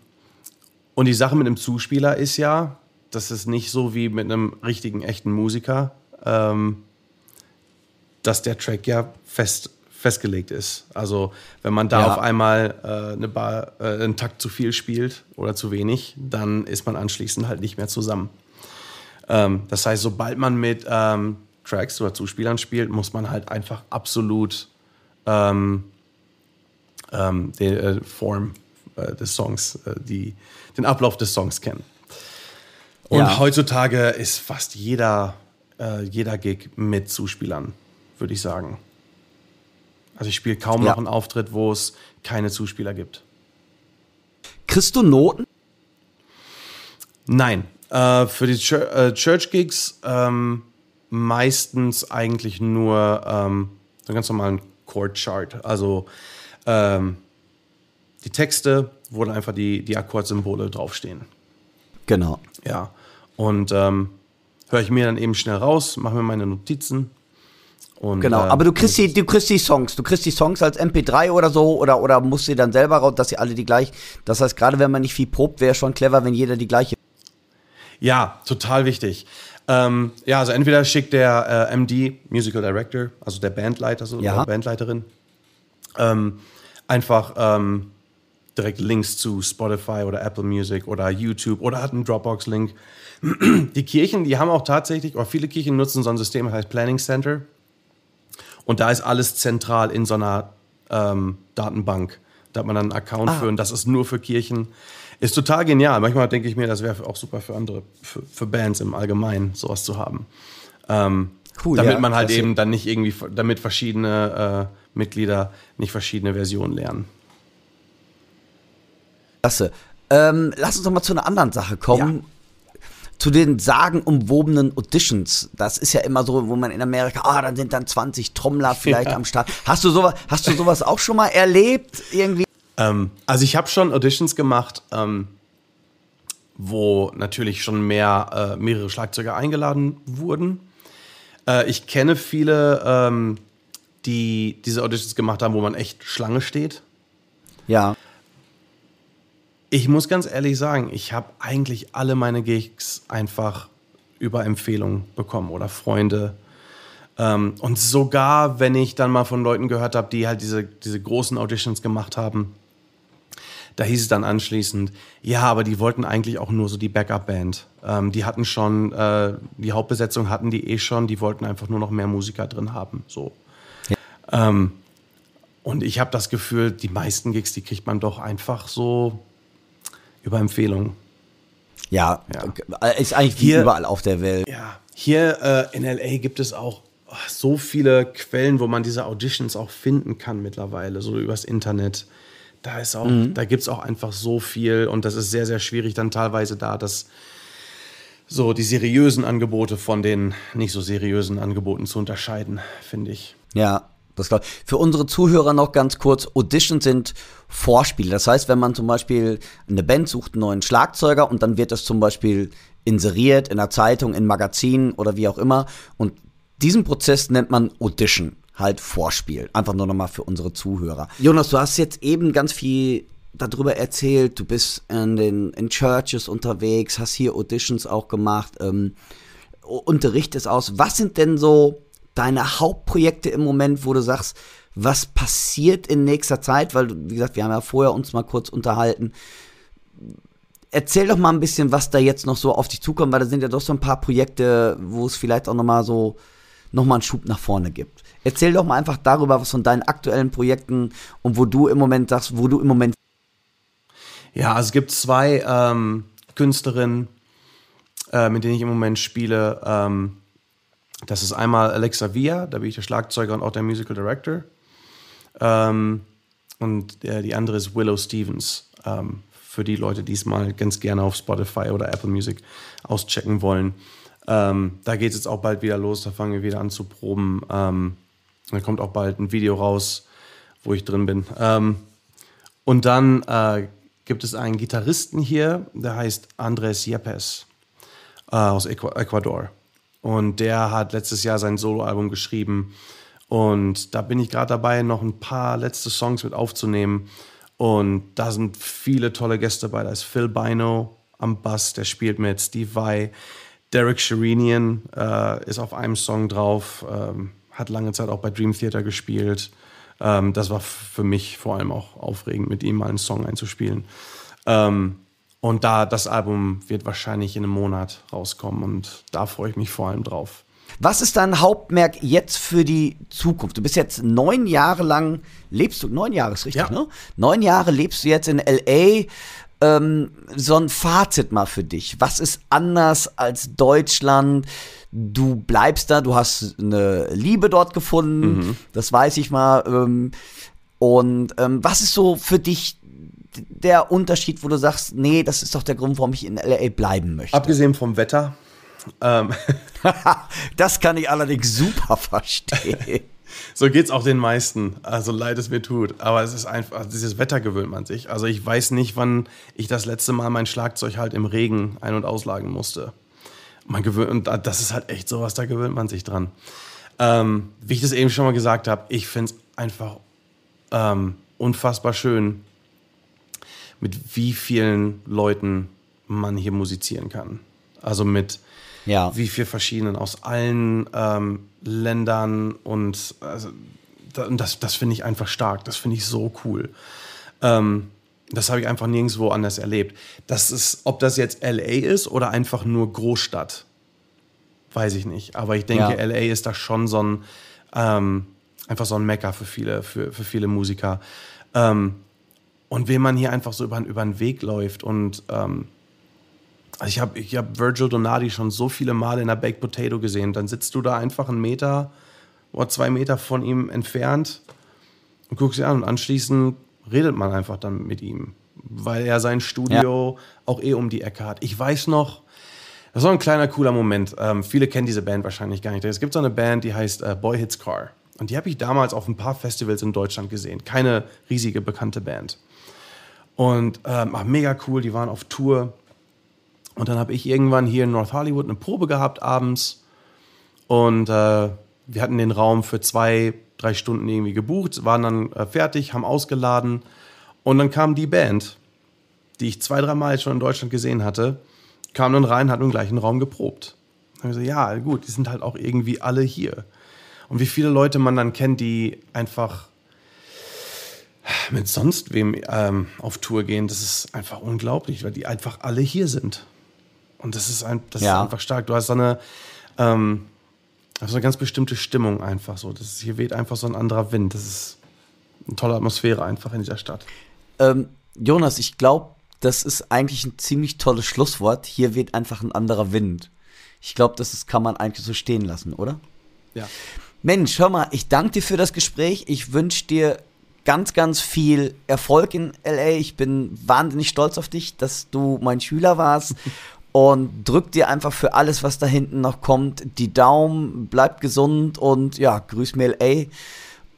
und die Sache mit dem Zuspieler ist ja, das ist nicht so wie mit einem richtigen, echten Musiker, ähm, dass der Track ja fest, festgelegt ist. Also wenn man da ja. auf einmal äh, eine Bar, äh, einen Takt zu viel spielt oder zu wenig, dann ist man anschließend halt nicht mehr zusammen. Ähm, das heißt, sobald man mit ähm, Tracks oder Zuspielern spielt, muss man halt einfach absolut ähm, ähm die äh, Form äh, des Songs, äh, die, den Ablauf des Songs kennen. Und ja. heutzutage ist fast jeder, äh, jeder Gig mit Zuspielern, würde ich sagen. Also ich spiele kaum ja. noch einen Auftritt, wo es keine Zuspieler gibt. Kriegst du Noten? Nein. Äh, für die äh, Church-Gigs ähm, meistens eigentlich nur ähm, einen ganz normalen Chord-Chart. Also ähm, die Texte, wo dann einfach die, die Akkordsymbole draufstehen. Genau. Ja, und ähm, höre ich mir dann eben schnell raus, mache mir meine Notizen. Und, genau, ähm, aber du kriegst, die, du kriegst die Songs, du kriegst die Songs als MP3 oder so oder, oder musst sie dann selber raus, dass sie alle die gleich, das heißt, gerade wenn man nicht viel probt, wäre schon clever, wenn jeder die gleiche. Ja, total wichtig. Ähm, ja, also entweder schickt der äh, MD, Musical Director, also der Bandleiter, so ja. Bandleiterin, ähm, einfach ähm, direkt Links zu Spotify oder Apple Music oder YouTube oder hat einen Dropbox-Link. Die Kirchen, die haben auch tatsächlich, oder viele Kirchen nutzen so ein System, das heißt Planning Center. Und da ist alles zentral in so einer ähm, Datenbank. Da hat man dann einen Account ah. für und das ist nur für Kirchen. Ist total genial. Manchmal denke ich mir, das wäre auch super für andere, für, für, Bands im Allgemeinen, sowas zu haben. Ähm, cool, damit ja, man halt eben dann nicht irgendwie, damit verschiedene äh, Mitglieder nicht verschiedene Versionen lernen. Klasse. Ähm, lass uns doch mal zu einer anderen Sache kommen. Ja zu den sagenumwobenen Auditions. Das ist ja immer so, wo man in Amerika, ah, dann sind dann 20 Trommler vielleicht ja. am Start. Hast du sowas, hast du sowas auch schon mal erlebt irgendwie? Ähm, also ich habe schon Auditions gemacht, ähm, wo natürlich schon mehr äh, mehrere Schlagzeuger eingeladen wurden. Äh, ich kenne viele, ähm, die diese Auditions gemacht haben, wo man echt Schlange steht. Ja. Ich muss ganz ehrlich sagen, ich habe eigentlich alle meine Gigs einfach über Empfehlungen bekommen oder Freunde. Ähm, und sogar, wenn ich dann mal von Leuten gehört habe, die halt diese, diese großen Auditions gemacht haben, da hieß es dann anschließend, ja, aber die wollten eigentlich auch nur so die Backup-Band. Ähm, die hatten schon, äh, die Hauptbesetzung hatten die eh schon, die wollten einfach nur noch mehr Musiker drin haben. So. Ja. Ähm, und ich habe das Gefühl, die meisten Gigs, die kriegt man doch einfach so über Empfehlungen. Ja, ja. Äh, ist eigentlich hier, überall auf der Welt. Ja, hier äh, in LA gibt es auch oh, so viele Quellen, wo man diese Auditions auch finden kann mittlerweile, so übers Internet. Da ist auch, mhm. da gibt es auch einfach so viel und das ist sehr, sehr schwierig dann teilweise da, dass so die seriösen Angebote von den nicht so seriösen Angeboten zu unterscheiden, finde ich. Ja, das klar. Für unsere Zuhörer noch ganz kurz, Auditions sind Vorspiele. Das heißt, wenn man zum Beispiel eine Band sucht, einen neuen Schlagzeuger und dann wird das zum Beispiel inseriert in einer Zeitung, in Magazinen oder wie auch immer. Und diesen Prozess nennt man Audition, halt Vorspiel. Einfach nur nochmal für unsere Zuhörer. Jonas, du hast jetzt eben ganz viel darüber erzählt. Du bist in den in Churches unterwegs, hast hier Auditions auch gemacht, ähm, unterrichtest aus. Was sind denn so deine Hauptprojekte im Moment, wo du sagst, was passiert in nächster Zeit? Weil, wie gesagt, wir haben ja vorher uns mal kurz unterhalten. Erzähl doch mal ein bisschen, was da jetzt noch so auf dich zukommt, weil da sind ja doch so ein paar Projekte, wo es vielleicht auch nochmal so nochmal einen Schub nach vorne gibt. Erzähl doch mal einfach darüber, was von deinen aktuellen Projekten und wo du im Moment sagst, wo du im Moment ja, also es gibt zwei ähm, Künstlerinnen, äh, mit denen ich im Moment spiele. Ähm, das ist einmal Alexa Villa, da bin ich der Schlagzeuger und auch der Musical Director. Ähm, und äh, die andere ist Willow Stevens. Ähm, für die Leute, die es mal ganz gerne auf Spotify oder Apple Music auschecken wollen. Ähm, da geht es jetzt auch bald wieder los, da fangen wir wieder an zu proben. Ähm, da kommt auch bald ein Video raus, wo ich drin bin. Ähm, und dann äh, gibt es einen Gitarristen hier, der heißt Andres Yepes äh, aus Ecuador. Und der hat letztes Jahr sein Soloalbum geschrieben. Und da bin ich gerade dabei, noch ein paar letzte Songs mit aufzunehmen. Und da sind viele tolle Gäste dabei. Da ist Phil Bino am Bass, der spielt mit Steve Vai. Derek Sherinian äh, ist auf einem Song drauf, ähm, hat lange Zeit auch bei Dream Theater gespielt. Ähm, das war für mich vor allem auch aufregend, mit ihm mal einen Song einzuspielen. Ähm, und da das Album wird wahrscheinlich in einem Monat rauskommen und da freue ich mich vor allem drauf. Was ist dein Hauptmerk jetzt für die Zukunft? Du bist jetzt neun Jahre lang, lebst du, neun Jahre ist richtig, ja. ne? Neun Jahre lebst du jetzt in LA. Ähm, so ein Fazit mal für dich. Was ist anders als Deutschland? Du bleibst da, du hast eine Liebe dort gefunden, mhm. das weiß ich mal. Ähm, und ähm, was ist so für dich der Unterschied, wo du sagst, nee, das ist doch der Grund, warum ich in LA bleiben möchte? Abgesehen vom Wetter. Ähm. das kann ich allerdings super verstehen. so geht es auch den meisten. Also leid es mir tut. Aber es ist einfach, also dieses Wetter gewöhnt man sich. Also ich weiß nicht, wann ich das letzte Mal mein Schlagzeug halt im Regen ein- und auslagen musste. Man gewöhnt, und das ist halt echt sowas, da gewöhnt man sich dran. Ähm, wie ich das eben schon mal gesagt habe, ich finde es einfach ähm, unfassbar schön, mit wie vielen Leuten man hier musizieren kann. Also mit ja. wie vielen verschiedenen aus allen ähm, Ländern und also, das, das finde ich einfach stark. Das finde ich so cool. Ähm, das habe ich einfach nirgendwo anders erlebt. Das ist, ob das jetzt LA ist oder einfach nur Großstadt, weiß ich nicht. Aber ich denke, ja. LA ist da schon so ein ähm, einfach so ein Mecker für viele, für, für viele Musiker. Ähm, und wenn man hier einfach so über, über den Weg läuft. Und ähm, also ich habe ich hab Virgil Donati schon so viele Male in der Baked Potato gesehen. Dann sitzt du da einfach einen Meter oder zwei Meter von ihm entfernt und guckst ihn an. Und anschließend redet man einfach dann mit ihm, weil er sein Studio ja. auch eh um die Ecke hat. Ich weiß noch, das war ein kleiner cooler Moment. Ähm, viele kennen diese Band wahrscheinlich gar nicht. Es gibt so eine Band, die heißt äh, Boy Hits Car. Und die habe ich damals auf ein paar Festivals in Deutschland gesehen. Keine riesige bekannte Band. Und ähm, ach, mega cool, die waren auf Tour. Und dann habe ich irgendwann hier in North Hollywood eine Probe gehabt abends. Und äh, wir hatten den Raum für zwei, drei Stunden irgendwie gebucht, waren dann äh, fertig, haben ausgeladen. Und dann kam die Band, die ich zwei, drei Mal schon in Deutschland gesehen hatte, kam dann rein, hat im gleichen Raum geprobt. Dann habe ich so, ja, gut, die sind halt auch irgendwie alle hier. Und wie viele Leute man dann kennt, die einfach mit sonst wem ähm, auf Tour gehen, das ist einfach unglaublich, weil die einfach alle hier sind. Und das ist, ein, das ja. ist einfach stark. Du hast so eine, ähm, also eine ganz bestimmte Stimmung einfach so. Das ist, hier weht einfach so ein anderer Wind. Das ist eine tolle Atmosphäre einfach in dieser Stadt. Ähm, Jonas, ich glaube, das ist eigentlich ein ziemlich tolles Schlusswort. Hier weht einfach ein anderer Wind. Ich glaube, das ist, kann man eigentlich so stehen lassen, oder? Ja. Mensch, hör mal, ich danke dir für das Gespräch. Ich wünsche dir ganz, ganz viel Erfolg in LA. Ich bin wahnsinnig stolz auf dich, dass du mein Schüler warst. Und drück dir einfach für alles, was da hinten noch kommt, die Daumen, bleib gesund und ja, grüß mir LA.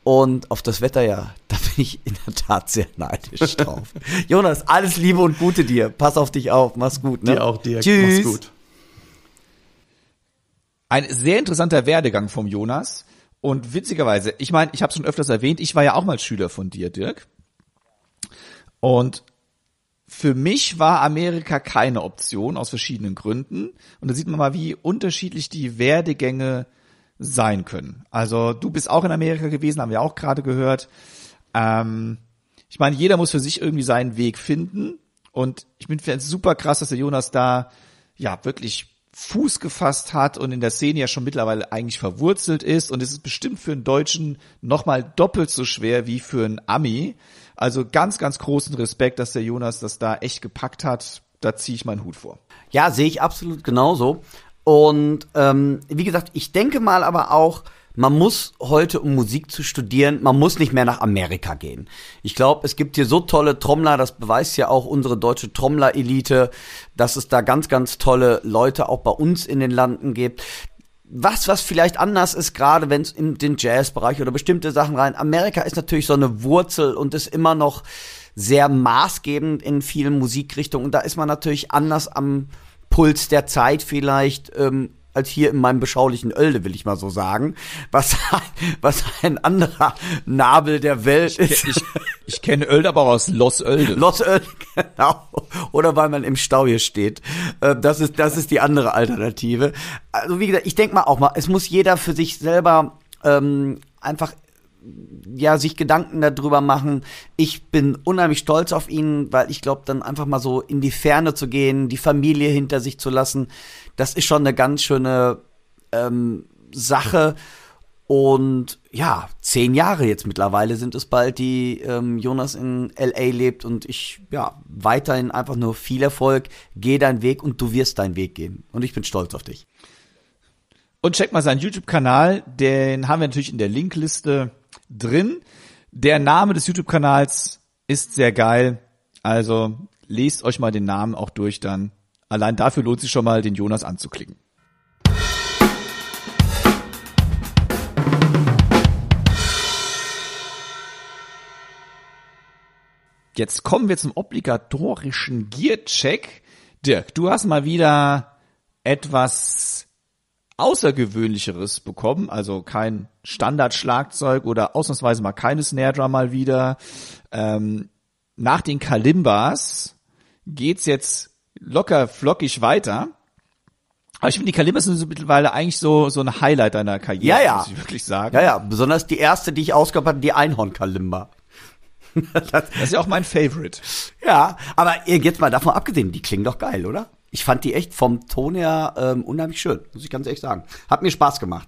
Und auf das Wetter ja, da bin ich in der Tat sehr neidisch drauf. Jonas, alles Liebe und Gute dir. Pass auf dich auf. Mach's gut. Ne? Dir auch, dir. Tschüss. Mach's gut. Ein sehr interessanter Werdegang vom Jonas. Und witzigerweise, ich meine, ich habe schon öfters erwähnt, ich war ja auch mal Schüler von dir, Dirk. Und für mich war Amerika keine Option aus verschiedenen Gründen. Und da sieht man mal, wie unterschiedlich die Werdegänge sein können. Also du bist auch in Amerika gewesen, haben wir auch gerade gehört. Ähm, ich meine, jeder muss für sich irgendwie seinen Weg finden. Und ich bin es super krass, dass der Jonas da ja wirklich Fuß gefasst hat und in der Szene ja schon mittlerweile eigentlich verwurzelt ist. Und es ist bestimmt für einen Deutschen nochmal doppelt so schwer wie für einen Ami. Also ganz, ganz großen Respekt, dass der Jonas das da echt gepackt hat. Da ziehe ich meinen Hut vor. Ja, sehe ich absolut genauso. Und ähm, wie gesagt, ich denke mal aber auch, man muss heute, um Musik zu studieren, man muss nicht mehr nach Amerika gehen. Ich glaube, es gibt hier so tolle Trommler, das beweist ja auch unsere deutsche Trommler-Elite, dass es da ganz, ganz tolle Leute auch bei uns in den Landen gibt was, was vielleicht anders ist, gerade wenn es in den Jazzbereich oder bestimmte Sachen rein. Amerika ist natürlich so eine Wurzel und ist immer noch sehr maßgebend in vielen Musikrichtungen. Und da ist man natürlich anders am Puls der Zeit vielleicht. Ähm, als hier in meinem beschaulichen Ölde, will ich mal so sagen. Was, was ein anderer Nabel der Welt ist. Ich, ich, ich kenne Ölde aber aus Los Ölde. Los Ölde, genau. Oder weil man im Stau hier steht. Äh, das ist, das ist die andere Alternative. Also wie gesagt, ich denke mal auch mal, es muss jeder für sich selber ähm, einfach ja, sich Gedanken darüber machen. Ich bin unheimlich stolz auf ihn, weil ich glaube, dann einfach mal so in die Ferne zu gehen, die Familie hinter sich zu lassen, das ist schon eine ganz schöne ähm, Sache. Und ja, zehn Jahre jetzt mittlerweile sind es bald, die ähm, Jonas in LA lebt und ich, ja, weiterhin einfach nur viel Erfolg, geh deinen Weg und du wirst deinen Weg gehen. Und ich bin stolz auf dich. Und check mal seinen YouTube-Kanal, den haben wir natürlich in der Linkliste drin. Der Name des YouTube-Kanals ist sehr geil. Also lest euch mal den Namen auch durch dann. Allein dafür lohnt sich schon mal, den Jonas anzuklicken. Jetzt kommen wir zum obligatorischen Gear-Check. Dirk, du hast mal wieder etwas Außergewöhnlicheres bekommen, also kein Standardschlagzeug oder ausnahmsweise mal keine Snare Drum mal wieder. Ähm, nach den Kalimbas geht's jetzt locker flockig weiter. Aber ich finde, die Kalimbas sind so mittlerweile eigentlich so, so ein Highlight deiner Karriere, ja, ja. muss ich wirklich sagen. Ja, ja, besonders die erste, die ich ausgehabt habe, die Einhorn-Kalimba. das, das ist ja auch mein Favorite. Ja, aber jetzt mal davon abgesehen, die klingen doch geil, oder? ich fand die echt vom Ton her ähm, unheimlich schön, muss ich ganz ehrlich sagen. Hat mir Spaß gemacht.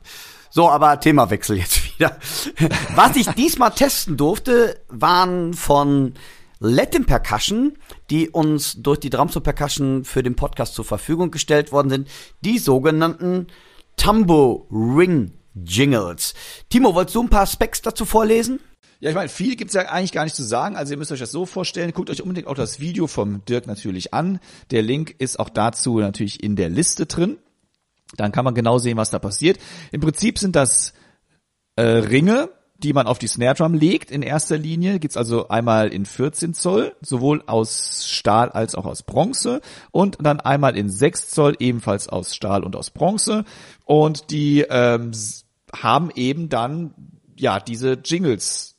So, aber Themawechsel jetzt wieder. Was ich diesmal testen durfte, waren von Latin Percussion, die uns durch die Drums Percussion für den Podcast zur Verfügung gestellt worden sind, die sogenannten Tumbo Ring Jingles. Timo, wolltest du ein paar Specs dazu vorlesen? Ja, ich meine, viel gibt's ja eigentlich gar nicht zu sagen. Also ihr müsst euch das so vorstellen. Guckt euch unbedingt auch das Video vom Dirk natürlich an. Der Link ist auch dazu natürlich in der Liste drin. Dann kann man genau sehen, was da passiert. Im Prinzip sind das äh, Ringe, die man auf die Snare Drum legt. In erster Linie gibt's also einmal in 14 Zoll, sowohl aus Stahl als auch aus Bronze und dann einmal in 6 Zoll, ebenfalls aus Stahl und aus Bronze. Und die ähm, haben eben dann ja diese Jingles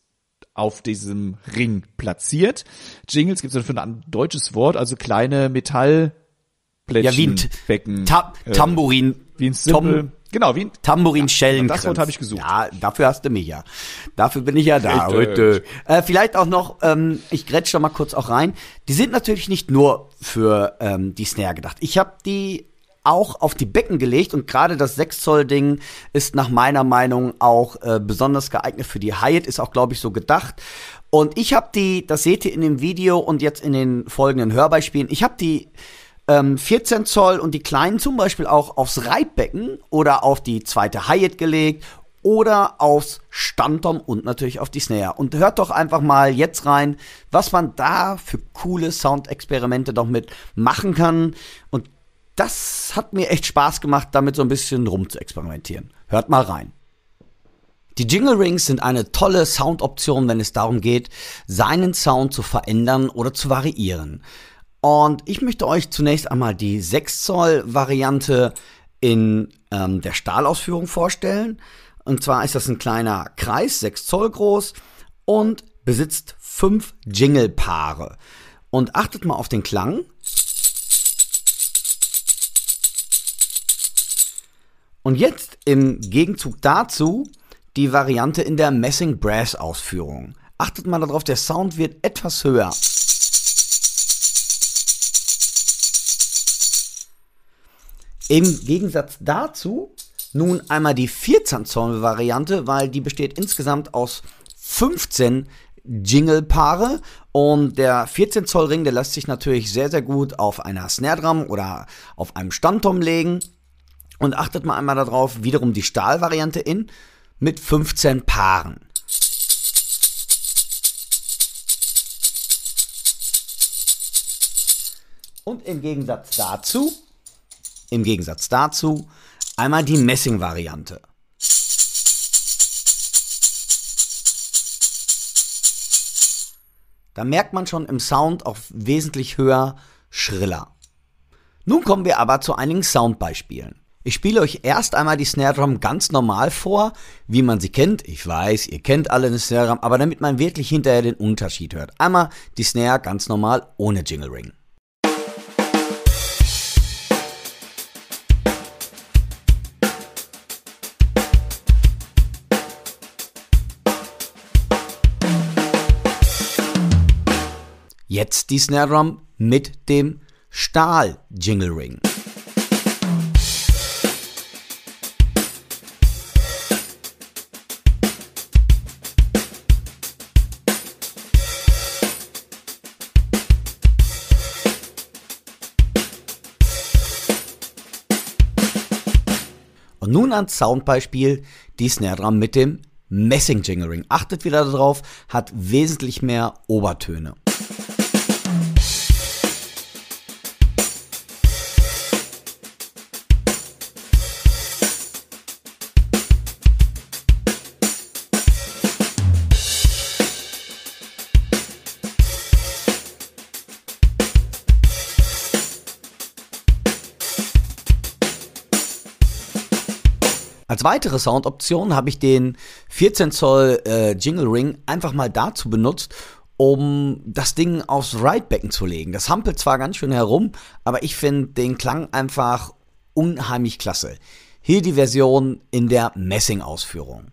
auf diesem Ring platziert. Jingles gibt es für ein deutsches Wort, also kleine Metallplättchen. Ja, wie ein Becken, Ta äh, Tambourin. Wie ein Simple. Tom Genau, wie ein Tambourin-Schellen. Das Wort habe ich gesucht. Ja, dafür hast du mich ja. Dafür bin ich ja da Richtig. heute. Äh, vielleicht auch noch, ähm, ich grätsch da mal kurz auch rein. Die sind natürlich nicht nur für ähm, die Snare gedacht. Ich habe die auch auf die Becken gelegt und gerade das 6 Zoll Ding ist nach meiner Meinung auch äh, besonders geeignet für die Hyatt, ist auch glaube ich so gedacht. Und ich habe die, das seht ihr in dem Video und jetzt in den folgenden Hörbeispielen, ich habe die ähm, 14 Zoll und die kleinen zum Beispiel auch aufs Reibbecken oder auf die zweite Hyatt gelegt oder aufs Stammtom und natürlich auf die Snare. Und hört doch einfach mal jetzt rein, was man da für coole Soundexperimente doch mit machen kann. Und das hat mir echt Spaß gemacht, damit so ein bisschen rumzuexperimentieren. Hört mal rein. Die Jingle Rings sind eine tolle Soundoption, wenn es darum geht, seinen Sound zu verändern oder zu variieren. Und ich möchte euch zunächst einmal die 6 Zoll Variante in ähm, der Stahlausführung vorstellen. Und zwar ist das ein kleiner Kreis, 6 Zoll groß und besitzt fünf Jingle-Paare. Und achtet mal auf den Klang. Und jetzt im Gegenzug dazu die Variante in der Messing Brass Ausführung. Achtet mal darauf, der Sound wird etwas höher. Im Gegensatz dazu nun einmal die 14-Zoll-Variante, weil die besteht insgesamt aus 15 Jingle-Paare und der 14-Zoll-Ring, der lässt sich natürlich sehr, sehr gut auf einer Snare-Drum oder auf einem Stammtom legen. Und achtet mal einmal darauf, wiederum die Stahlvariante in mit 15 Paaren. Und im Gegensatz dazu, im Gegensatz dazu, einmal die Messingvariante. Da merkt man schon im Sound auch wesentlich höher, schriller. Nun kommen wir aber zu einigen Soundbeispielen. Ich spiele euch erst einmal die Snare Drum ganz normal vor, wie man sie kennt. Ich weiß, ihr kennt alle eine Snare Drum, aber damit man wirklich hinterher den Unterschied hört. Einmal die Snare ganz normal ohne Jingle Ring. Jetzt die Snare Drum mit dem Stahl Jingle Ring. nun ans Soundbeispiel die Snare Drum mit dem Messing Jingering. Achtet wieder darauf, hat wesentlich mehr Obertöne. Als weitere Soundoption habe ich den 14 Zoll äh, Jingle Ring einfach mal dazu benutzt, um das Ding aufs Ridebecken zu legen. Das hampelt zwar ganz schön herum, aber ich finde den Klang einfach unheimlich klasse. Hier die Version in der Messing-Ausführung.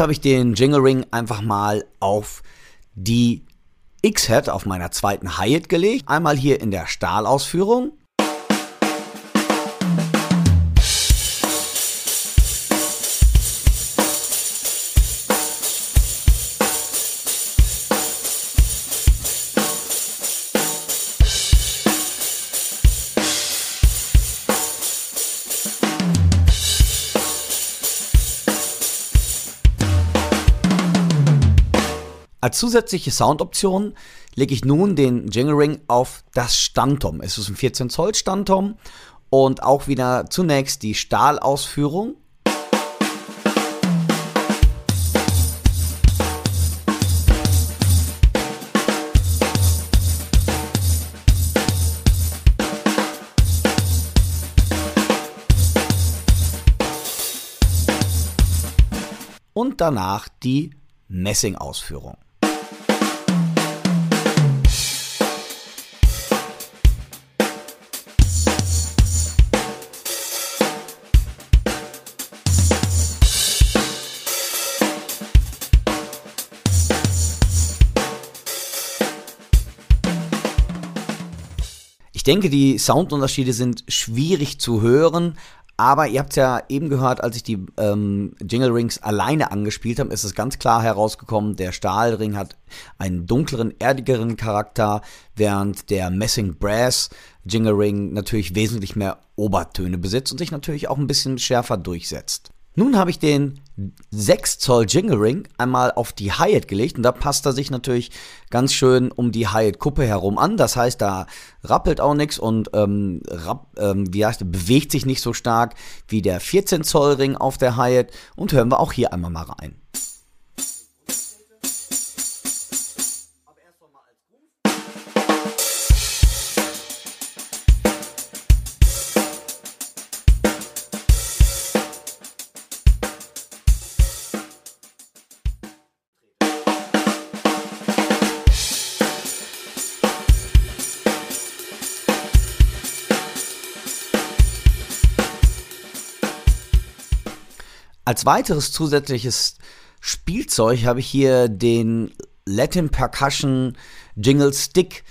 habe ich den Jingle Ring einfach mal auf die X-Head auf meiner zweiten Hyatt gelegt. Einmal hier in der Stahlausführung Als zusätzliche Soundoption lege ich nun den Jingle Ring auf das Standtom. Es ist ein 14 Zoll Standtom und auch wieder zunächst die Stahlausführung. Und danach die Messing-Ausführung. denke, die Soundunterschiede sind schwierig zu hören, aber ihr habt es ja eben gehört, als ich die ähm, Jingle Rings alleine angespielt habe, ist es ganz klar herausgekommen, der Stahlring hat einen dunkleren, erdigeren Charakter, während der Messing Brass Jingle Ring natürlich wesentlich mehr Obertöne besitzt und sich natürlich auch ein bisschen schärfer durchsetzt. Nun habe ich den 6 Zoll Jingle Ring einmal auf die Hyatt gelegt und da passt er sich natürlich ganz schön um die hyatt kuppe herum an. Das heißt, da rappelt auch nichts und ähm, rapp, ähm, wie heißt, bewegt sich nicht so stark wie der 14 Zoll Ring auf der Hyatt und hören wir auch hier einmal mal rein. als weiteres zusätzliches Spielzeug habe ich hier den Latin Percussion Jingle Stick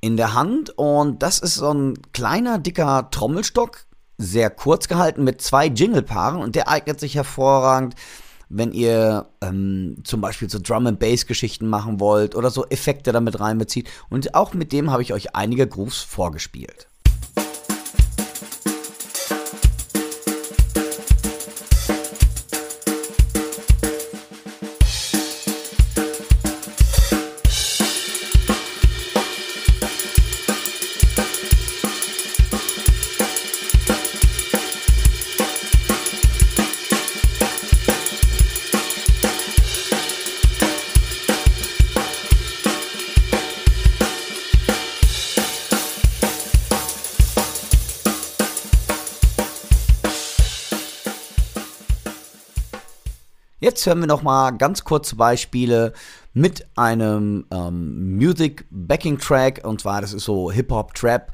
in der Hand und das ist so ein kleiner, dicker Trommelstock, sehr kurz gehalten mit zwei Jingle-Paaren. und der eignet sich hervorragend, wenn ihr ähm, zum Beispiel so Drum and Bass Geschichten machen wollt oder so Effekte damit reinbezieht und auch mit dem habe ich euch einige Grooves vorgespielt. Jetzt hören wir noch mal ganz kurze Beispiele mit einem ähm, Music Backing Track und zwar das ist so Hip Hop Trap,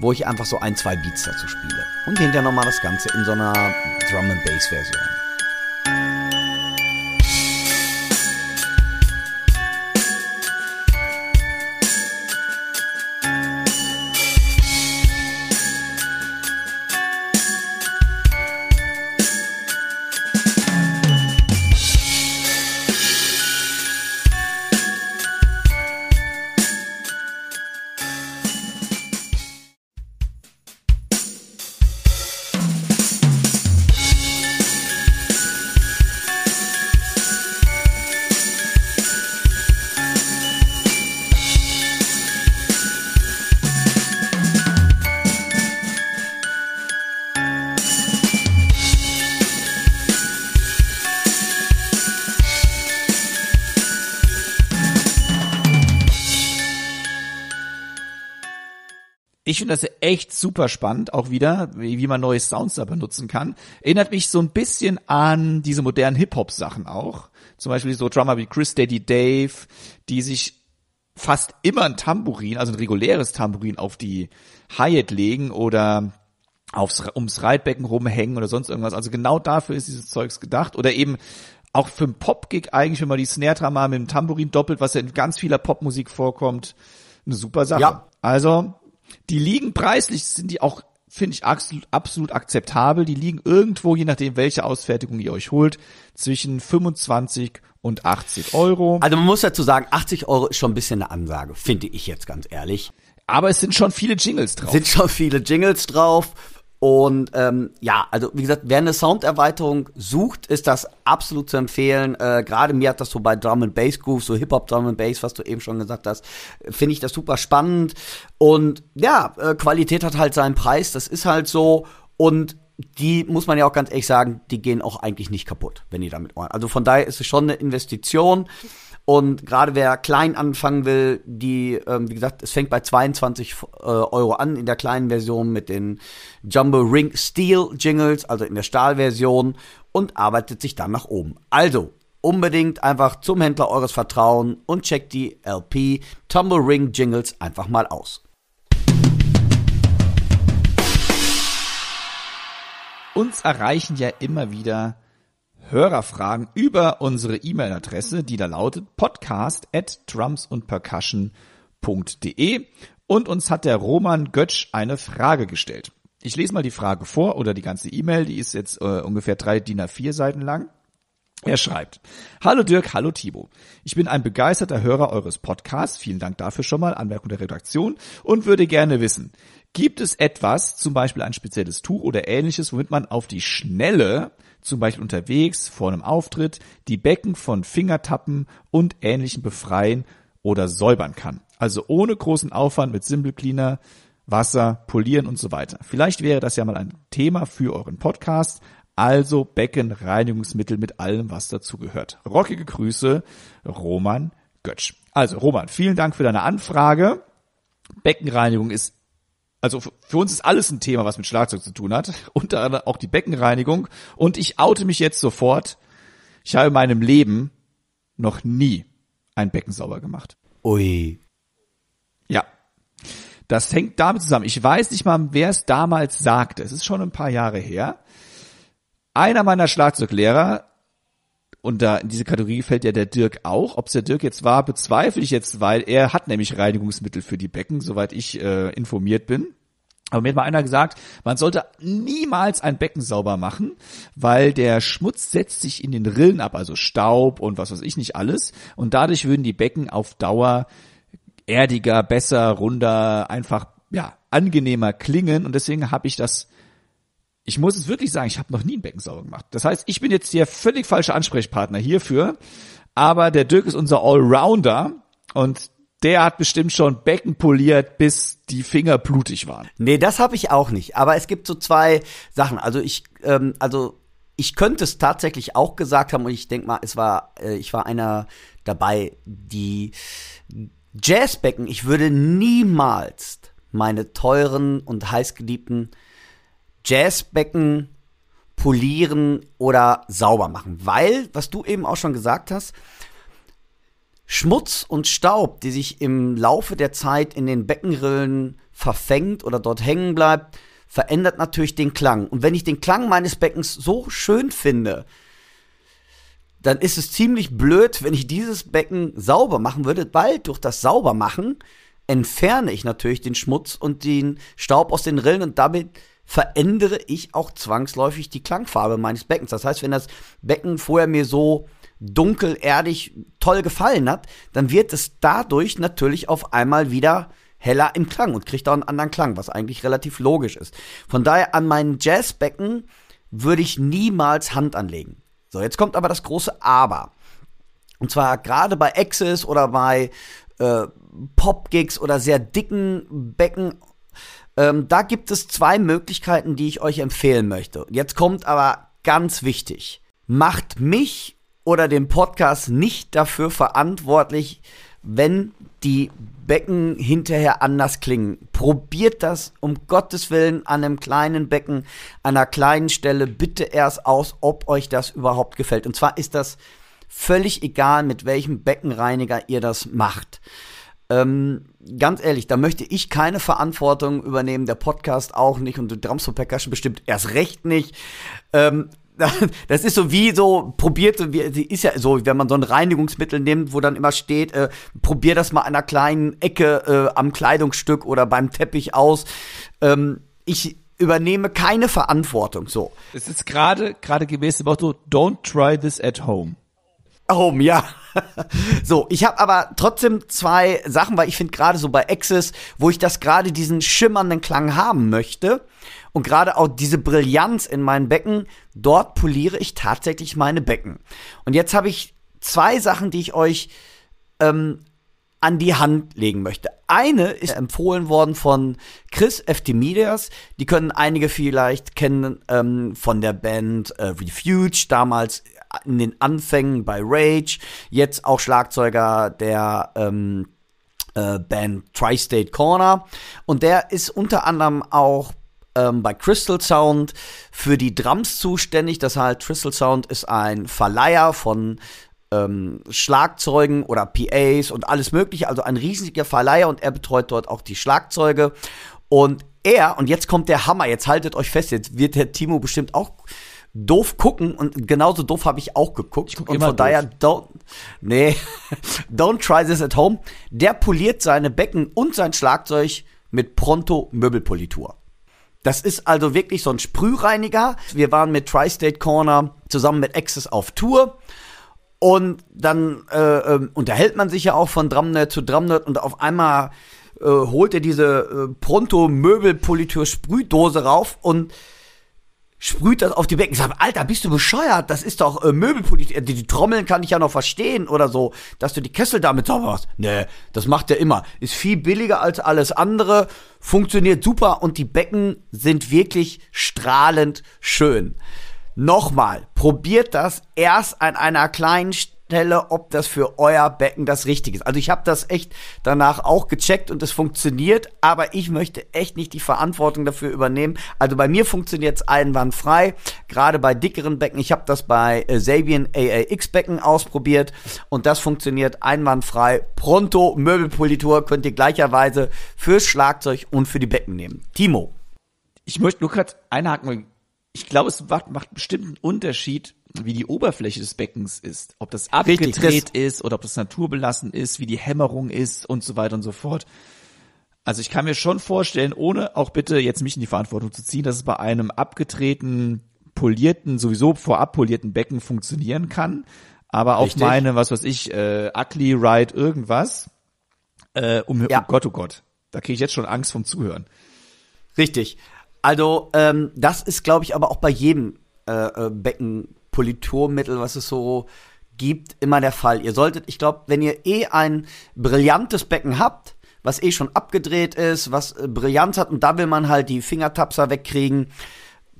wo ich einfach so ein zwei Beats dazu spiele und hinterher noch mal das Ganze in so einer Drum and Bass Version. ich finde das echt super spannend, auch wieder, wie, wie man neue Sounds da benutzen kann. Erinnert mich so ein bisschen an diese modernen Hip-Hop-Sachen auch. Zum Beispiel so Drummer wie Chris Daddy Dave, die sich fast immer ein Tambourin, also ein reguläres Tambourin auf die Hi-Hat legen oder aufs, ums Reitbecken rumhängen oder sonst irgendwas. Also genau dafür ist dieses Zeugs gedacht. Oder eben auch für einen Pop-Gig eigentlich, wenn man die Snare-Drama mit dem Tambourin doppelt, was ja in ganz vieler Popmusik vorkommt, eine super Sache. Ja. Also die liegen preislich, sind die auch, finde ich, absolut, akzeptabel. Die liegen irgendwo, je nachdem, welche Ausfertigung ihr euch holt, zwischen 25 und 80 Euro. Also man muss dazu sagen, 80 Euro ist schon ein bisschen eine Ansage, finde ich jetzt ganz ehrlich. Aber es sind schon viele Jingles drauf. Sind schon viele Jingles drauf. Und ähm, ja, also wie gesagt, wer eine Sounderweiterung sucht, ist das absolut zu empfehlen. Äh, Gerade mir hat das so bei Drum and Bass Groove, so Hip Hop Drum and Bass, was du eben schon gesagt hast, finde ich das super spannend. Und ja, äh, Qualität hat halt seinen Preis. Das ist halt so. Und die muss man ja auch ganz ehrlich sagen, die gehen auch eigentlich nicht kaputt, wenn die damit. Also von daher ist es schon eine Investition. Und gerade wer klein anfangen will, die, ähm, wie gesagt, es fängt bei 22 äh, Euro an in der kleinen Version mit den Jumbo Ring Steel Jingles, also in der Stahlversion und arbeitet sich dann nach oben. Also unbedingt einfach zum Händler eures Vertrauen und checkt die LP Tumble Ring Jingles einfach mal aus. Uns erreichen ja immer wieder Hörerfragen über unsere E-Mail-Adresse, die da lautet podcast at drumsundpercussion.de. Und uns hat der Roman Götsch eine Frage gestellt. Ich lese mal die Frage vor oder die ganze E-Mail, die ist jetzt äh, ungefähr drei DIN A4 Seiten lang. Er schreibt, Hallo Dirk, hallo Timo. Ich bin ein begeisterter Hörer eures Podcasts, vielen Dank dafür schon mal, Anmerkung der Redaktion, und würde gerne wissen, gibt es etwas, zum Beispiel ein spezielles Tuch oder ähnliches, womit man auf die Schnelle zum Beispiel unterwegs, vor einem Auftritt, die Becken von Fingertappen und Ähnlichem befreien oder säubern kann. Also ohne großen Aufwand mit Simple Cleaner, Wasser, Polieren und so weiter. Vielleicht wäre das ja mal ein Thema für euren Podcast. Also Beckenreinigungsmittel mit allem, was dazugehört. Rockige Grüße, Roman Götsch. Also Roman, vielen Dank für deine Anfrage. Beckenreinigung ist also für uns ist alles ein Thema, was mit Schlagzeug zu tun hat. Unter anderem auch die Beckenreinigung. Und ich oute mich jetzt sofort. Ich habe in meinem Leben noch nie ein Becken sauber gemacht. Ui. Ja. Das hängt damit zusammen. Ich weiß nicht mal, wer es damals sagte. Es ist schon ein paar Jahre her. Einer meiner Schlagzeuglehrer und da in diese Kategorie fällt ja der Dirk auch. Ob es der Dirk jetzt war, bezweifle ich jetzt, weil er hat nämlich Reinigungsmittel für die Becken, soweit ich äh, informiert bin. Aber mir hat mal einer gesagt, man sollte niemals ein Becken sauber machen, weil der Schmutz setzt sich in den Rillen ab, also Staub und was weiß ich nicht alles. Und dadurch würden die Becken auf Dauer erdiger, besser, runder, einfach ja angenehmer klingen. Und deswegen habe ich das ich muss es wirklich sagen, ich habe noch nie einen sauber gemacht. Das heißt, ich bin jetzt hier völlig falscher Ansprechpartner hierfür. Aber der Dirk ist unser Allrounder und der hat bestimmt schon Becken poliert, bis die Finger blutig waren. Nee, das habe ich auch nicht. Aber es gibt so zwei Sachen. Also ich, ähm, also ich könnte es tatsächlich auch gesagt haben und ich denk mal, es war, äh, ich war einer dabei, die Jazzbecken. Ich würde niemals meine teuren und heißgeliebten Jazzbecken polieren oder sauber machen. Weil, was du eben auch schon gesagt hast, Schmutz und Staub, die sich im Laufe der Zeit in den Beckenrillen verfängt oder dort hängen bleibt, verändert natürlich den Klang. Und wenn ich den Klang meines Beckens so schön finde, dann ist es ziemlich blöd, wenn ich dieses Becken sauber machen würde, weil durch das Saubermachen entferne ich natürlich den Schmutz und den Staub aus den Rillen und damit verändere ich auch zwangsläufig die Klangfarbe meines Beckens. Das heißt, wenn das Becken vorher mir so dunkel, erdig, toll gefallen hat, dann wird es dadurch natürlich auf einmal wieder heller im Klang und kriegt auch einen anderen Klang, was eigentlich relativ logisch ist. Von daher an meinen Jazzbecken würde ich niemals Hand anlegen. So, jetzt kommt aber das große Aber. Und zwar gerade bei Axis oder bei äh, Pop-Gigs oder sehr dicken Becken ähm, da gibt es zwei Möglichkeiten, die ich euch empfehlen möchte. Jetzt kommt aber ganz wichtig. Macht mich oder den Podcast nicht dafür verantwortlich, wenn die Becken hinterher anders klingen. Probiert das um Gottes Willen an einem kleinen Becken, an einer kleinen Stelle bitte erst aus, ob euch das überhaupt gefällt. Und zwar ist das völlig egal, mit welchem Beckenreiniger ihr das macht. Ähm, ganz ehrlich, da möchte ich keine Verantwortung übernehmen, der Podcast auch nicht und die Drums for Percussion bestimmt erst recht nicht. Ähm, das ist so wie so, probiert, sie ist ja so, wenn man so ein Reinigungsmittel nimmt, wo dann immer steht, äh, probier das mal an einer kleinen Ecke äh, am Kleidungsstück oder beim Teppich aus. Ähm, ich übernehme keine Verantwortung, so. Es ist gerade, gerade gemäß dem Motto, don't try this at home. Home, ja. So, ich habe aber trotzdem zwei Sachen, weil ich finde gerade so bei Access, wo ich das gerade diesen schimmernden Klang haben möchte und gerade auch diese Brillanz in meinen Becken, dort poliere ich tatsächlich meine Becken. Und jetzt habe ich zwei Sachen, die ich euch ähm, an die Hand legen möchte. Eine ist empfohlen worden von Chris FT Eftimidias. Die können einige vielleicht kennen ähm, von der Band äh, Refuge, damals in den Anfängen bei Rage, jetzt auch Schlagzeuger der ähm, äh, Band Tri-State Corner. Und der ist unter anderem auch ähm, bei Crystal Sound für die Drums zuständig. Das heißt, Crystal Sound ist ein Verleiher von ähm, Schlagzeugen oder PAs und alles Mögliche. Also ein riesiger Verleiher und er betreut dort auch die Schlagzeuge. Und er, und jetzt kommt der Hammer, jetzt haltet euch fest, jetzt wird der Timo bestimmt auch doof gucken und genauso doof habe ich auch geguckt. Ich guck und von daher, don't, nee, don't try this at home. Der poliert seine Becken und sein Schlagzeug mit Pronto Möbelpolitur. Das ist also wirklich so ein Sprühreiniger. Wir waren mit Tri-State Corner zusammen mit Access auf Tour. Und dann äh, äh, unterhält man sich ja auch von Drumnet zu Drumnet und auf einmal äh, holt er diese äh, Pronto Möbelpolitur Sprühdose rauf und sprüht das auf die Becken. Ich sag, Alter, bist du bescheuert? Das ist doch äh, Möbelpolitik. Äh, die, die, Trommeln kann ich ja noch verstehen oder so, dass du die Kessel damit sauber machst. Nee, das macht er immer. Ist viel billiger als alles andere, funktioniert super und die Becken sind wirklich strahlend schön. Nochmal, probiert das erst an einer kleinen Stelle. Stelle, ob das für euer Becken das Richtige ist. Also ich habe das echt danach auch gecheckt und es funktioniert, aber ich möchte echt nicht die Verantwortung dafür übernehmen. Also bei mir funktioniert es einwandfrei, gerade bei dickeren Becken. Ich habe das bei äh, Sabian AAX Becken ausprobiert und das funktioniert einwandfrei. Pronto Möbelpolitur könnt ihr gleicherweise fürs Schlagzeug und für die Becken nehmen. Timo. Ich möchte nur kurz einhaken. Ich glaube, es macht bestimmt einen Unterschied, wie die Oberfläche des Beckens ist, ob das abgedreht Richtig, ist oder ob das naturbelassen ist, wie die Hämmerung ist und so weiter und so fort. Also ich kann mir schon vorstellen, ohne auch bitte jetzt mich in die Verantwortung zu ziehen, dass es bei einem abgedrehten, polierten, sowieso vorab polierten Becken funktionieren kann. Aber auch Richtig. meine, was weiß ich, äh, Ugly Ride irgendwas, äh, um, ja. um oh Gott, oh Gott, da kriege ich jetzt schon Angst vom Zuhören. Richtig. Also ähm, das ist, glaube ich, aber auch bei jedem äh, äh Becken Politurmittel, was es so gibt, immer der Fall. Ihr solltet, ich glaube, wenn ihr eh ein brillantes Becken habt, was eh schon abgedreht ist, was äh, Brillanz hat und da will man halt die Fingertapser wegkriegen,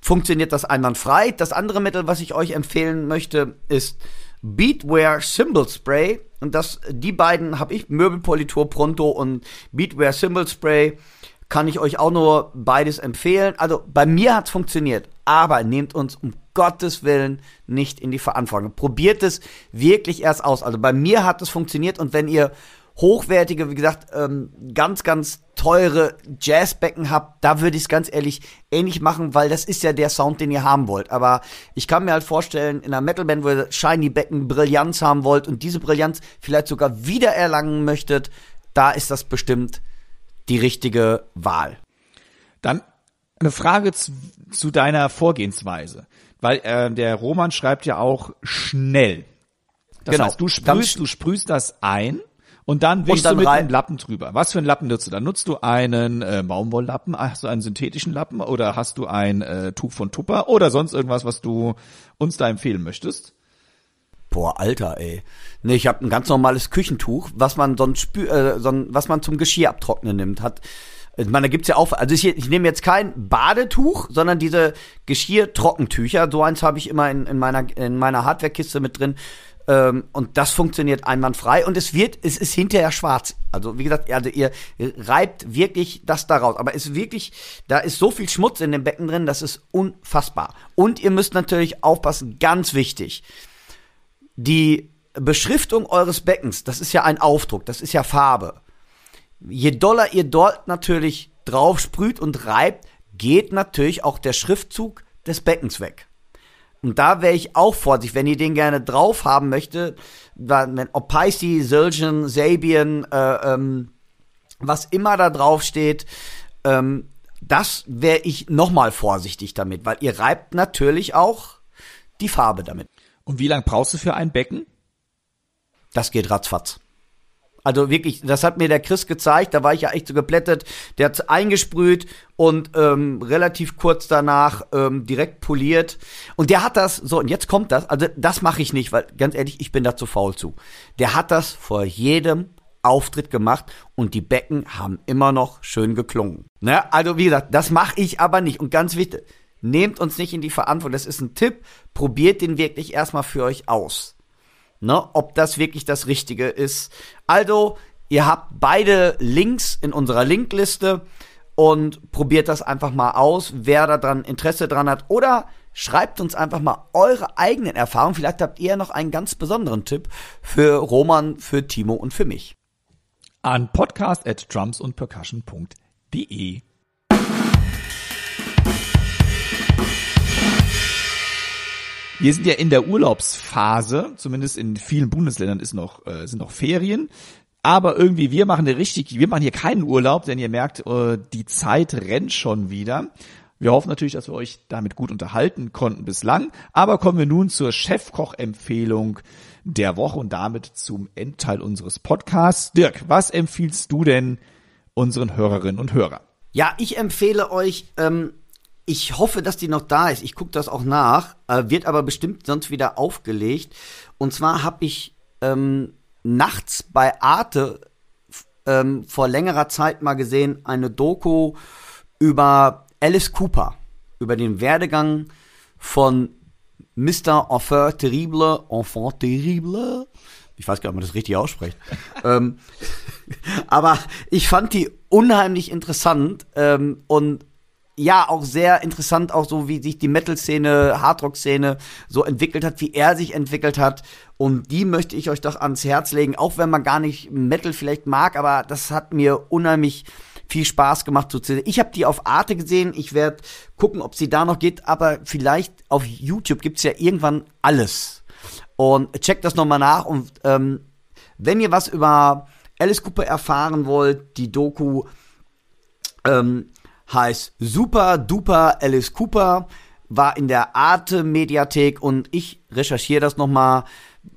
funktioniert das einwandfrei. Das andere Mittel, was ich euch empfehlen möchte, ist Beatware Symbol Spray. Und das, die beiden habe ich, Möbelpolitur Pronto und Beatware Symbol Spray, kann ich euch auch nur beides empfehlen. Also bei mir hat es funktioniert, aber nehmt uns um Gottes Willen nicht in die Verantwortung. Probiert es wirklich erst aus. Also bei mir hat es funktioniert und wenn ihr hochwertige, wie gesagt, ähm, ganz, ganz teure Jazzbecken habt, da würde ich es ganz ehrlich ähnlich machen, weil das ist ja der Sound, den ihr haben wollt. Aber ich kann mir halt vorstellen, in einer Metalband, wo ihr shiny Becken Brillanz haben wollt und diese Brillanz vielleicht sogar wiedererlangen möchtet, da ist das bestimmt die richtige Wahl. Dann eine Frage zu, zu deiner Vorgehensweise, weil äh, der Roman schreibt ja auch schnell. Das genau. heißt, du sprühst, du sprühst das ein und dann wischst und dann du mit einem Lappen drüber. Was für einen Lappen nutzt du? Dann nutzt du einen äh, Baumwolllappen, hast du einen synthetischen Lappen oder hast du ein äh, Tuch von Tupper oder sonst irgendwas, was du uns da empfehlen möchtest? Boah, Alter, ey. Nee, ich habe ein ganz normales Küchentuch, was man sonst spü äh, so was man zum Geschirr abtrocknen nimmt. Hat ich meine, da gibt's ja auch, also ich, ich nehme jetzt kein Badetuch, sondern diese Geschirr-Trockentücher. So eins habe ich immer in, in meiner, in meiner Hardwarekiste mit drin. Ähm, und das funktioniert einwandfrei und es wird, es ist hinterher schwarz. Also wie gesagt, also ihr reibt wirklich das daraus. Aber es ist wirklich, da ist so viel Schmutz in dem Becken drin, das ist unfassbar. Und ihr müsst natürlich aufpassen, ganz wichtig die Beschriftung eures Beckens, das ist ja ein Aufdruck, das ist ja Farbe. Je doller ihr dort natürlich drauf sprüht und reibt, geht natürlich auch der Schriftzug des Beckens weg. Und da wäre ich auch vorsichtig, wenn ihr den gerne drauf haben möchte, wenn, ob Pisces, Silgen, Sabian, äh, ähm, was immer da drauf steht, ähm, das wäre ich nochmal vorsichtig damit, weil ihr reibt natürlich auch die Farbe damit. Und wie lange brauchst du für ein Becken? Das geht ratzfatz. Also wirklich, das hat mir der Chris gezeigt, da war ich ja echt so geplättet. Der hat eingesprüht und ähm, relativ kurz danach ähm, direkt poliert. Und der hat das, so, und jetzt kommt das, also das mache ich nicht, weil ganz ehrlich, ich bin da zu faul zu. Der hat das vor jedem Auftritt gemacht und die Becken haben immer noch schön geklungen. Ne? Also wie gesagt, das mache ich aber nicht. Und ganz wichtig, Nehmt uns nicht in die Verantwortung. Das ist ein Tipp. Probiert den wirklich erstmal für euch aus. Ne? Ob das wirklich das Richtige ist. Also, ihr habt beide Links in unserer Linkliste und probiert das einfach mal aus, wer da dran Interesse dran hat. Oder schreibt uns einfach mal eure eigenen Erfahrungen. Vielleicht habt ihr noch einen ganz besonderen Tipp für Roman, für Timo und für mich. An podcast at drums und percussion.de Wir sind ja in der Urlaubsphase, zumindest in vielen Bundesländern ist noch, äh, sind noch Ferien. Aber irgendwie, wir machen eine richtig, wir machen hier keinen Urlaub, denn ihr merkt, äh, die Zeit rennt schon wieder. Wir hoffen natürlich, dass wir euch damit gut unterhalten konnten bislang. Aber kommen wir nun zur Chefkoch-Empfehlung der Woche und damit zum Endteil unseres Podcasts. Dirk, was empfiehlst du denn unseren Hörerinnen und Hörern? Ja, ich empfehle euch ähm, ich hoffe, dass die noch da ist. Ich gucke das auch nach. Äh, wird aber bestimmt sonst wieder aufgelegt. Und zwar habe ich ähm, nachts bei Arte ähm, vor längerer Zeit mal gesehen eine Doku über Alice Cooper, über den Werdegang von Mr. Enfant Terrible, Enfant Terrible. Ich weiß gar nicht, ob man das richtig ausspricht. ähm, aber ich fand die unheimlich interessant ähm, und ja auch sehr interessant, auch so wie sich die Metal-Szene, Hardrock-Szene so entwickelt hat, wie er sich entwickelt hat. Und die möchte ich euch doch ans Herz legen, auch wenn man gar nicht Metal vielleicht mag, aber das hat mir unheimlich viel Spaß gemacht zu sehen. Ich habe die auf Arte gesehen. Ich werde gucken, ob sie da noch geht. Aber vielleicht auf YouTube gibt es ja irgendwann alles. Und checkt das nochmal nach. Und ähm, wenn ihr was über Alice Cooper erfahren wollt, die Doku, ähm, heißt Super Duper Alice Cooper, war in der Arte Mediathek und ich recherchiere das nochmal,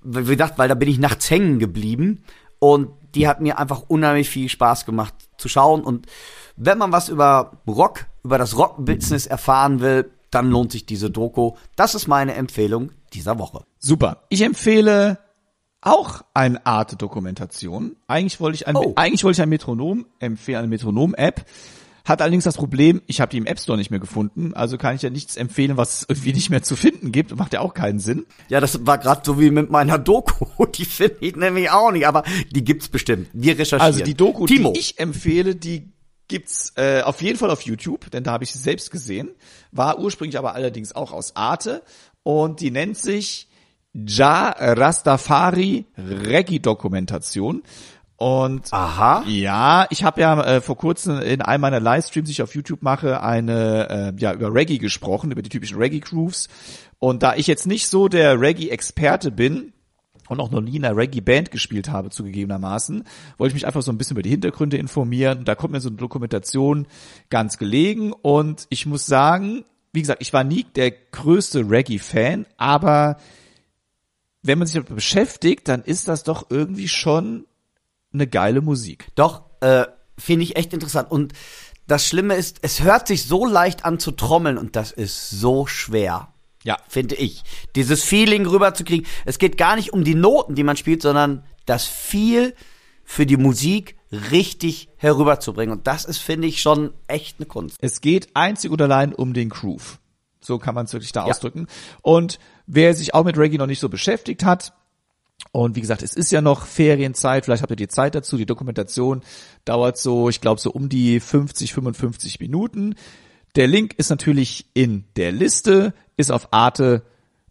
wie gesagt, weil da bin ich nachts hängen geblieben und die hat mir einfach unheimlich viel Spaß gemacht zu schauen und wenn man was über Rock, über das Rock-Business erfahren will, dann lohnt sich diese Doku. Das ist meine Empfehlung dieser Woche. Super. Ich empfehle auch eine Art Dokumentation. Eigentlich wollte ich ein, oh. eigentlich wollte ich ein Metronom empfehlen, eine Metronom-App. Hat allerdings das Problem, ich habe die im App Store nicht mehr gefunden, also kann ich ja nichts empfehlen, was es irgendwie nicht mehr zu finden gibt. Macht ja auch keinen Sinn. Ja, das war gerade so wie mit meiner Doku. Die finde ich nämlich auch nicht, aber die gibt's bestimmt. Wir recherchieren. Also die Doku, Timo. die ich empfehle, die gibt's äh, auf jeden Fall auf YouTube, denn da habe ich sie selbst gesehen. War ursprünglich aber allerdings auch aus Arte und die nennt sich Ja Rastafari Reggae Dokumentation und Aha. ja, ich habe ja äh, vor kurzem in einem meiner Livestreams, die ich auf YouTube mache, eine äh, ja über Reggae gesprochen, über die typischen Reggae Grooves. Und da ich jetzt nicht so der Reggae Experte bin und auch noch nie in einer Reggae Band gespielt habe zugegebenermaßen, wollte ich mich einfach so ein bisschen über die Hintergründe informieren. Und da kommt mir so eine Dokumentation ganz gelegen und ich muss sagen, wie gesagt, ich war nie der größte Reggae Fan, aber wenn man sich damit beschäftigt, dann ist das doch irgendwie schon eine geile Musik. Doch, äh, finde ich echt interessant. Und das Schlimme ist, es hört sich so leicht an zu trommeln und das ist so schwer. Ja. Finde ich. Dieses Feeling rüberzukriegen. Es geht gar nicht um die Noten, die man spielt, sondern das viel für die Musik richtig herüberzubringen. Und das ist, finde ich, schon echt eine Kunst. Es geht einzig und allein um den Groove. So kann man es wirklich da ja. ausdrücken. Und wer sich auch mit Reggae noch nicht so beschäftigt hat, und wie gesagt, es ist ja noch Ferienzeit, vielleicht habt ihr die Zeit dazu. Die Dokumentation dauert so, ich glaube, so um die 50, 55 Minuten. Der Link ist natürlich in der Liste, ist auf Arte,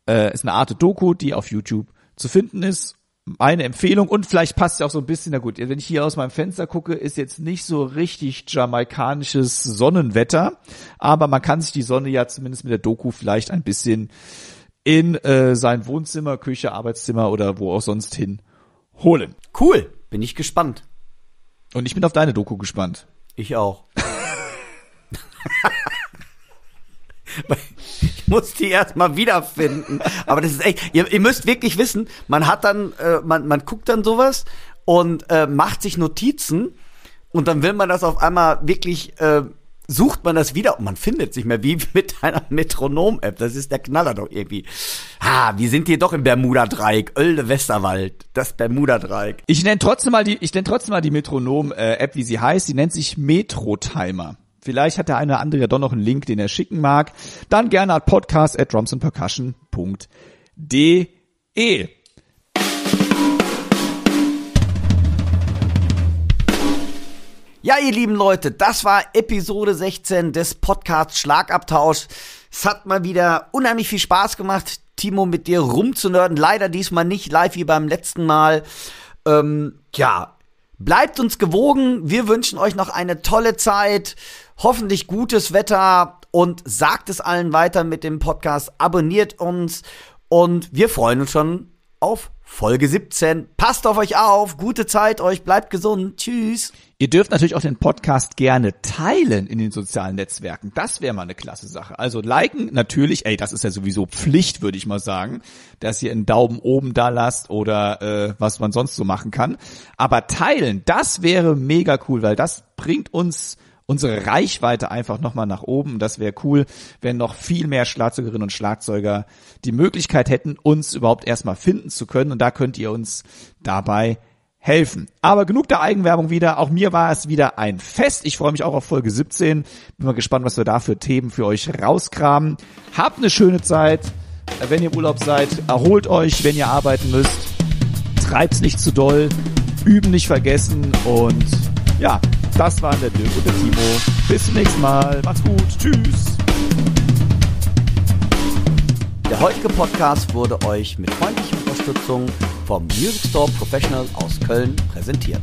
äh, ist eine Arte Doku, die auf YouTube zu finden ist. Meine Empfehlung und vielleicht passt ja auch so ein bisschen, na gut, wenn ich hier aus meinem Fenster gucke, ist jetzt nicht so richtig jamaikanisches Sonnenwetter, aber man kann sich die Sonne ja zumindest mit der Doku vielleicht ein bisschen in äh, sein Wohnzimmer, Küche, Arbeitszimmer oder wo auch sonst hin holen. Cool, bin ich gespannt. Und ich bin auf deine Doku gespannt. Ich auch. ich muss die erstmal wiederfinden. Aber das ist echt, ihr, ihr, müsst wirklich wissen, man hat dann, äh, man, man guckt dann sowas und äh, macht sich Notizen und dann will man das auf einmal wirklich äh, sucht man das wieder und man findet sich mehr wie mit einer Metronom-App. Das ist der Knaller doch irgendwie. Ha, wir sind hier doch im Bermuda-Dreieck, Ölde Westerwald, das Bermuda-Dreieck. Ich nenne trotzdem mal die, ich nenne trotzdem mal die Metronom-App, wie sie heißt. Die nennt sich Metro-Timer. Vielleicht hat der eine oder andere ja doch noch einen Link, den er schicken mag. Dann gerne at podcast at drumsandpercussion.de. Ja, ihr lieben Leute, das war Episode 16 des Podcasts Schlagabtausch. Es hat mal wieder unheimlich viel Spaß gemacht, Timo, mit dir rumzunörden. Leider diesmal nicht live wie beim letzten Mal. Ähm, ja, bleibt uns gewogen. Wir wünschen euch noch eine tolle Zeit, hoffentlich gutes Wetter und sagt es allen weiter mit dem Podcast. Abonniert uns und wir freuen uns schon auf Folge 17. Passt auf euch auf, gute Zeit euch, bleibt gesund. Tschüss. Ihr dürft natürlich auch den Podcast gerne teilen in den sozialen Netzwerken. Das wäre mal eine klasse Sache. Also liken natürlich, ey, das ist ja sowieso Pflicht, würde ich mal sagen, dass ihr einen Daumen oben da lasst oder äh, was man sonst so machen kann. Aber teilen, das wäre mega cool, weil das bringt uns unsere Reichweite einfach nochmal nach oben. Das wäre cool, wenn noch viel mehr Schlagzeugerinnen und Schlagzeuger die Möglichkeit hätten, uns überhaupt erstmal finden zu können. Und da könnt ihr uns dabei helfen. Aber genug der Eigenwerbung wieder. Auch mir war es wieder ein Fest. Ich freue mich auch auf Folge 17. Bin mal gespannt, was wir da für Themen für euch rauskramen. Habt eine schöne Zeit. Wenn ihr Urlaub seid, erholt euch, wenn ihr arbeiten müsst. Treibt's nicht zu doll. Üben nicht vergessen. Und ja, das waren der Dirk und der Timo. Bis zum nächsten Mal. Macht's gut. Tschüss. Der heutige Podcast wurde euch mit freundlicher Unterstützung vom Music Store Professional aus Köln präsentiert.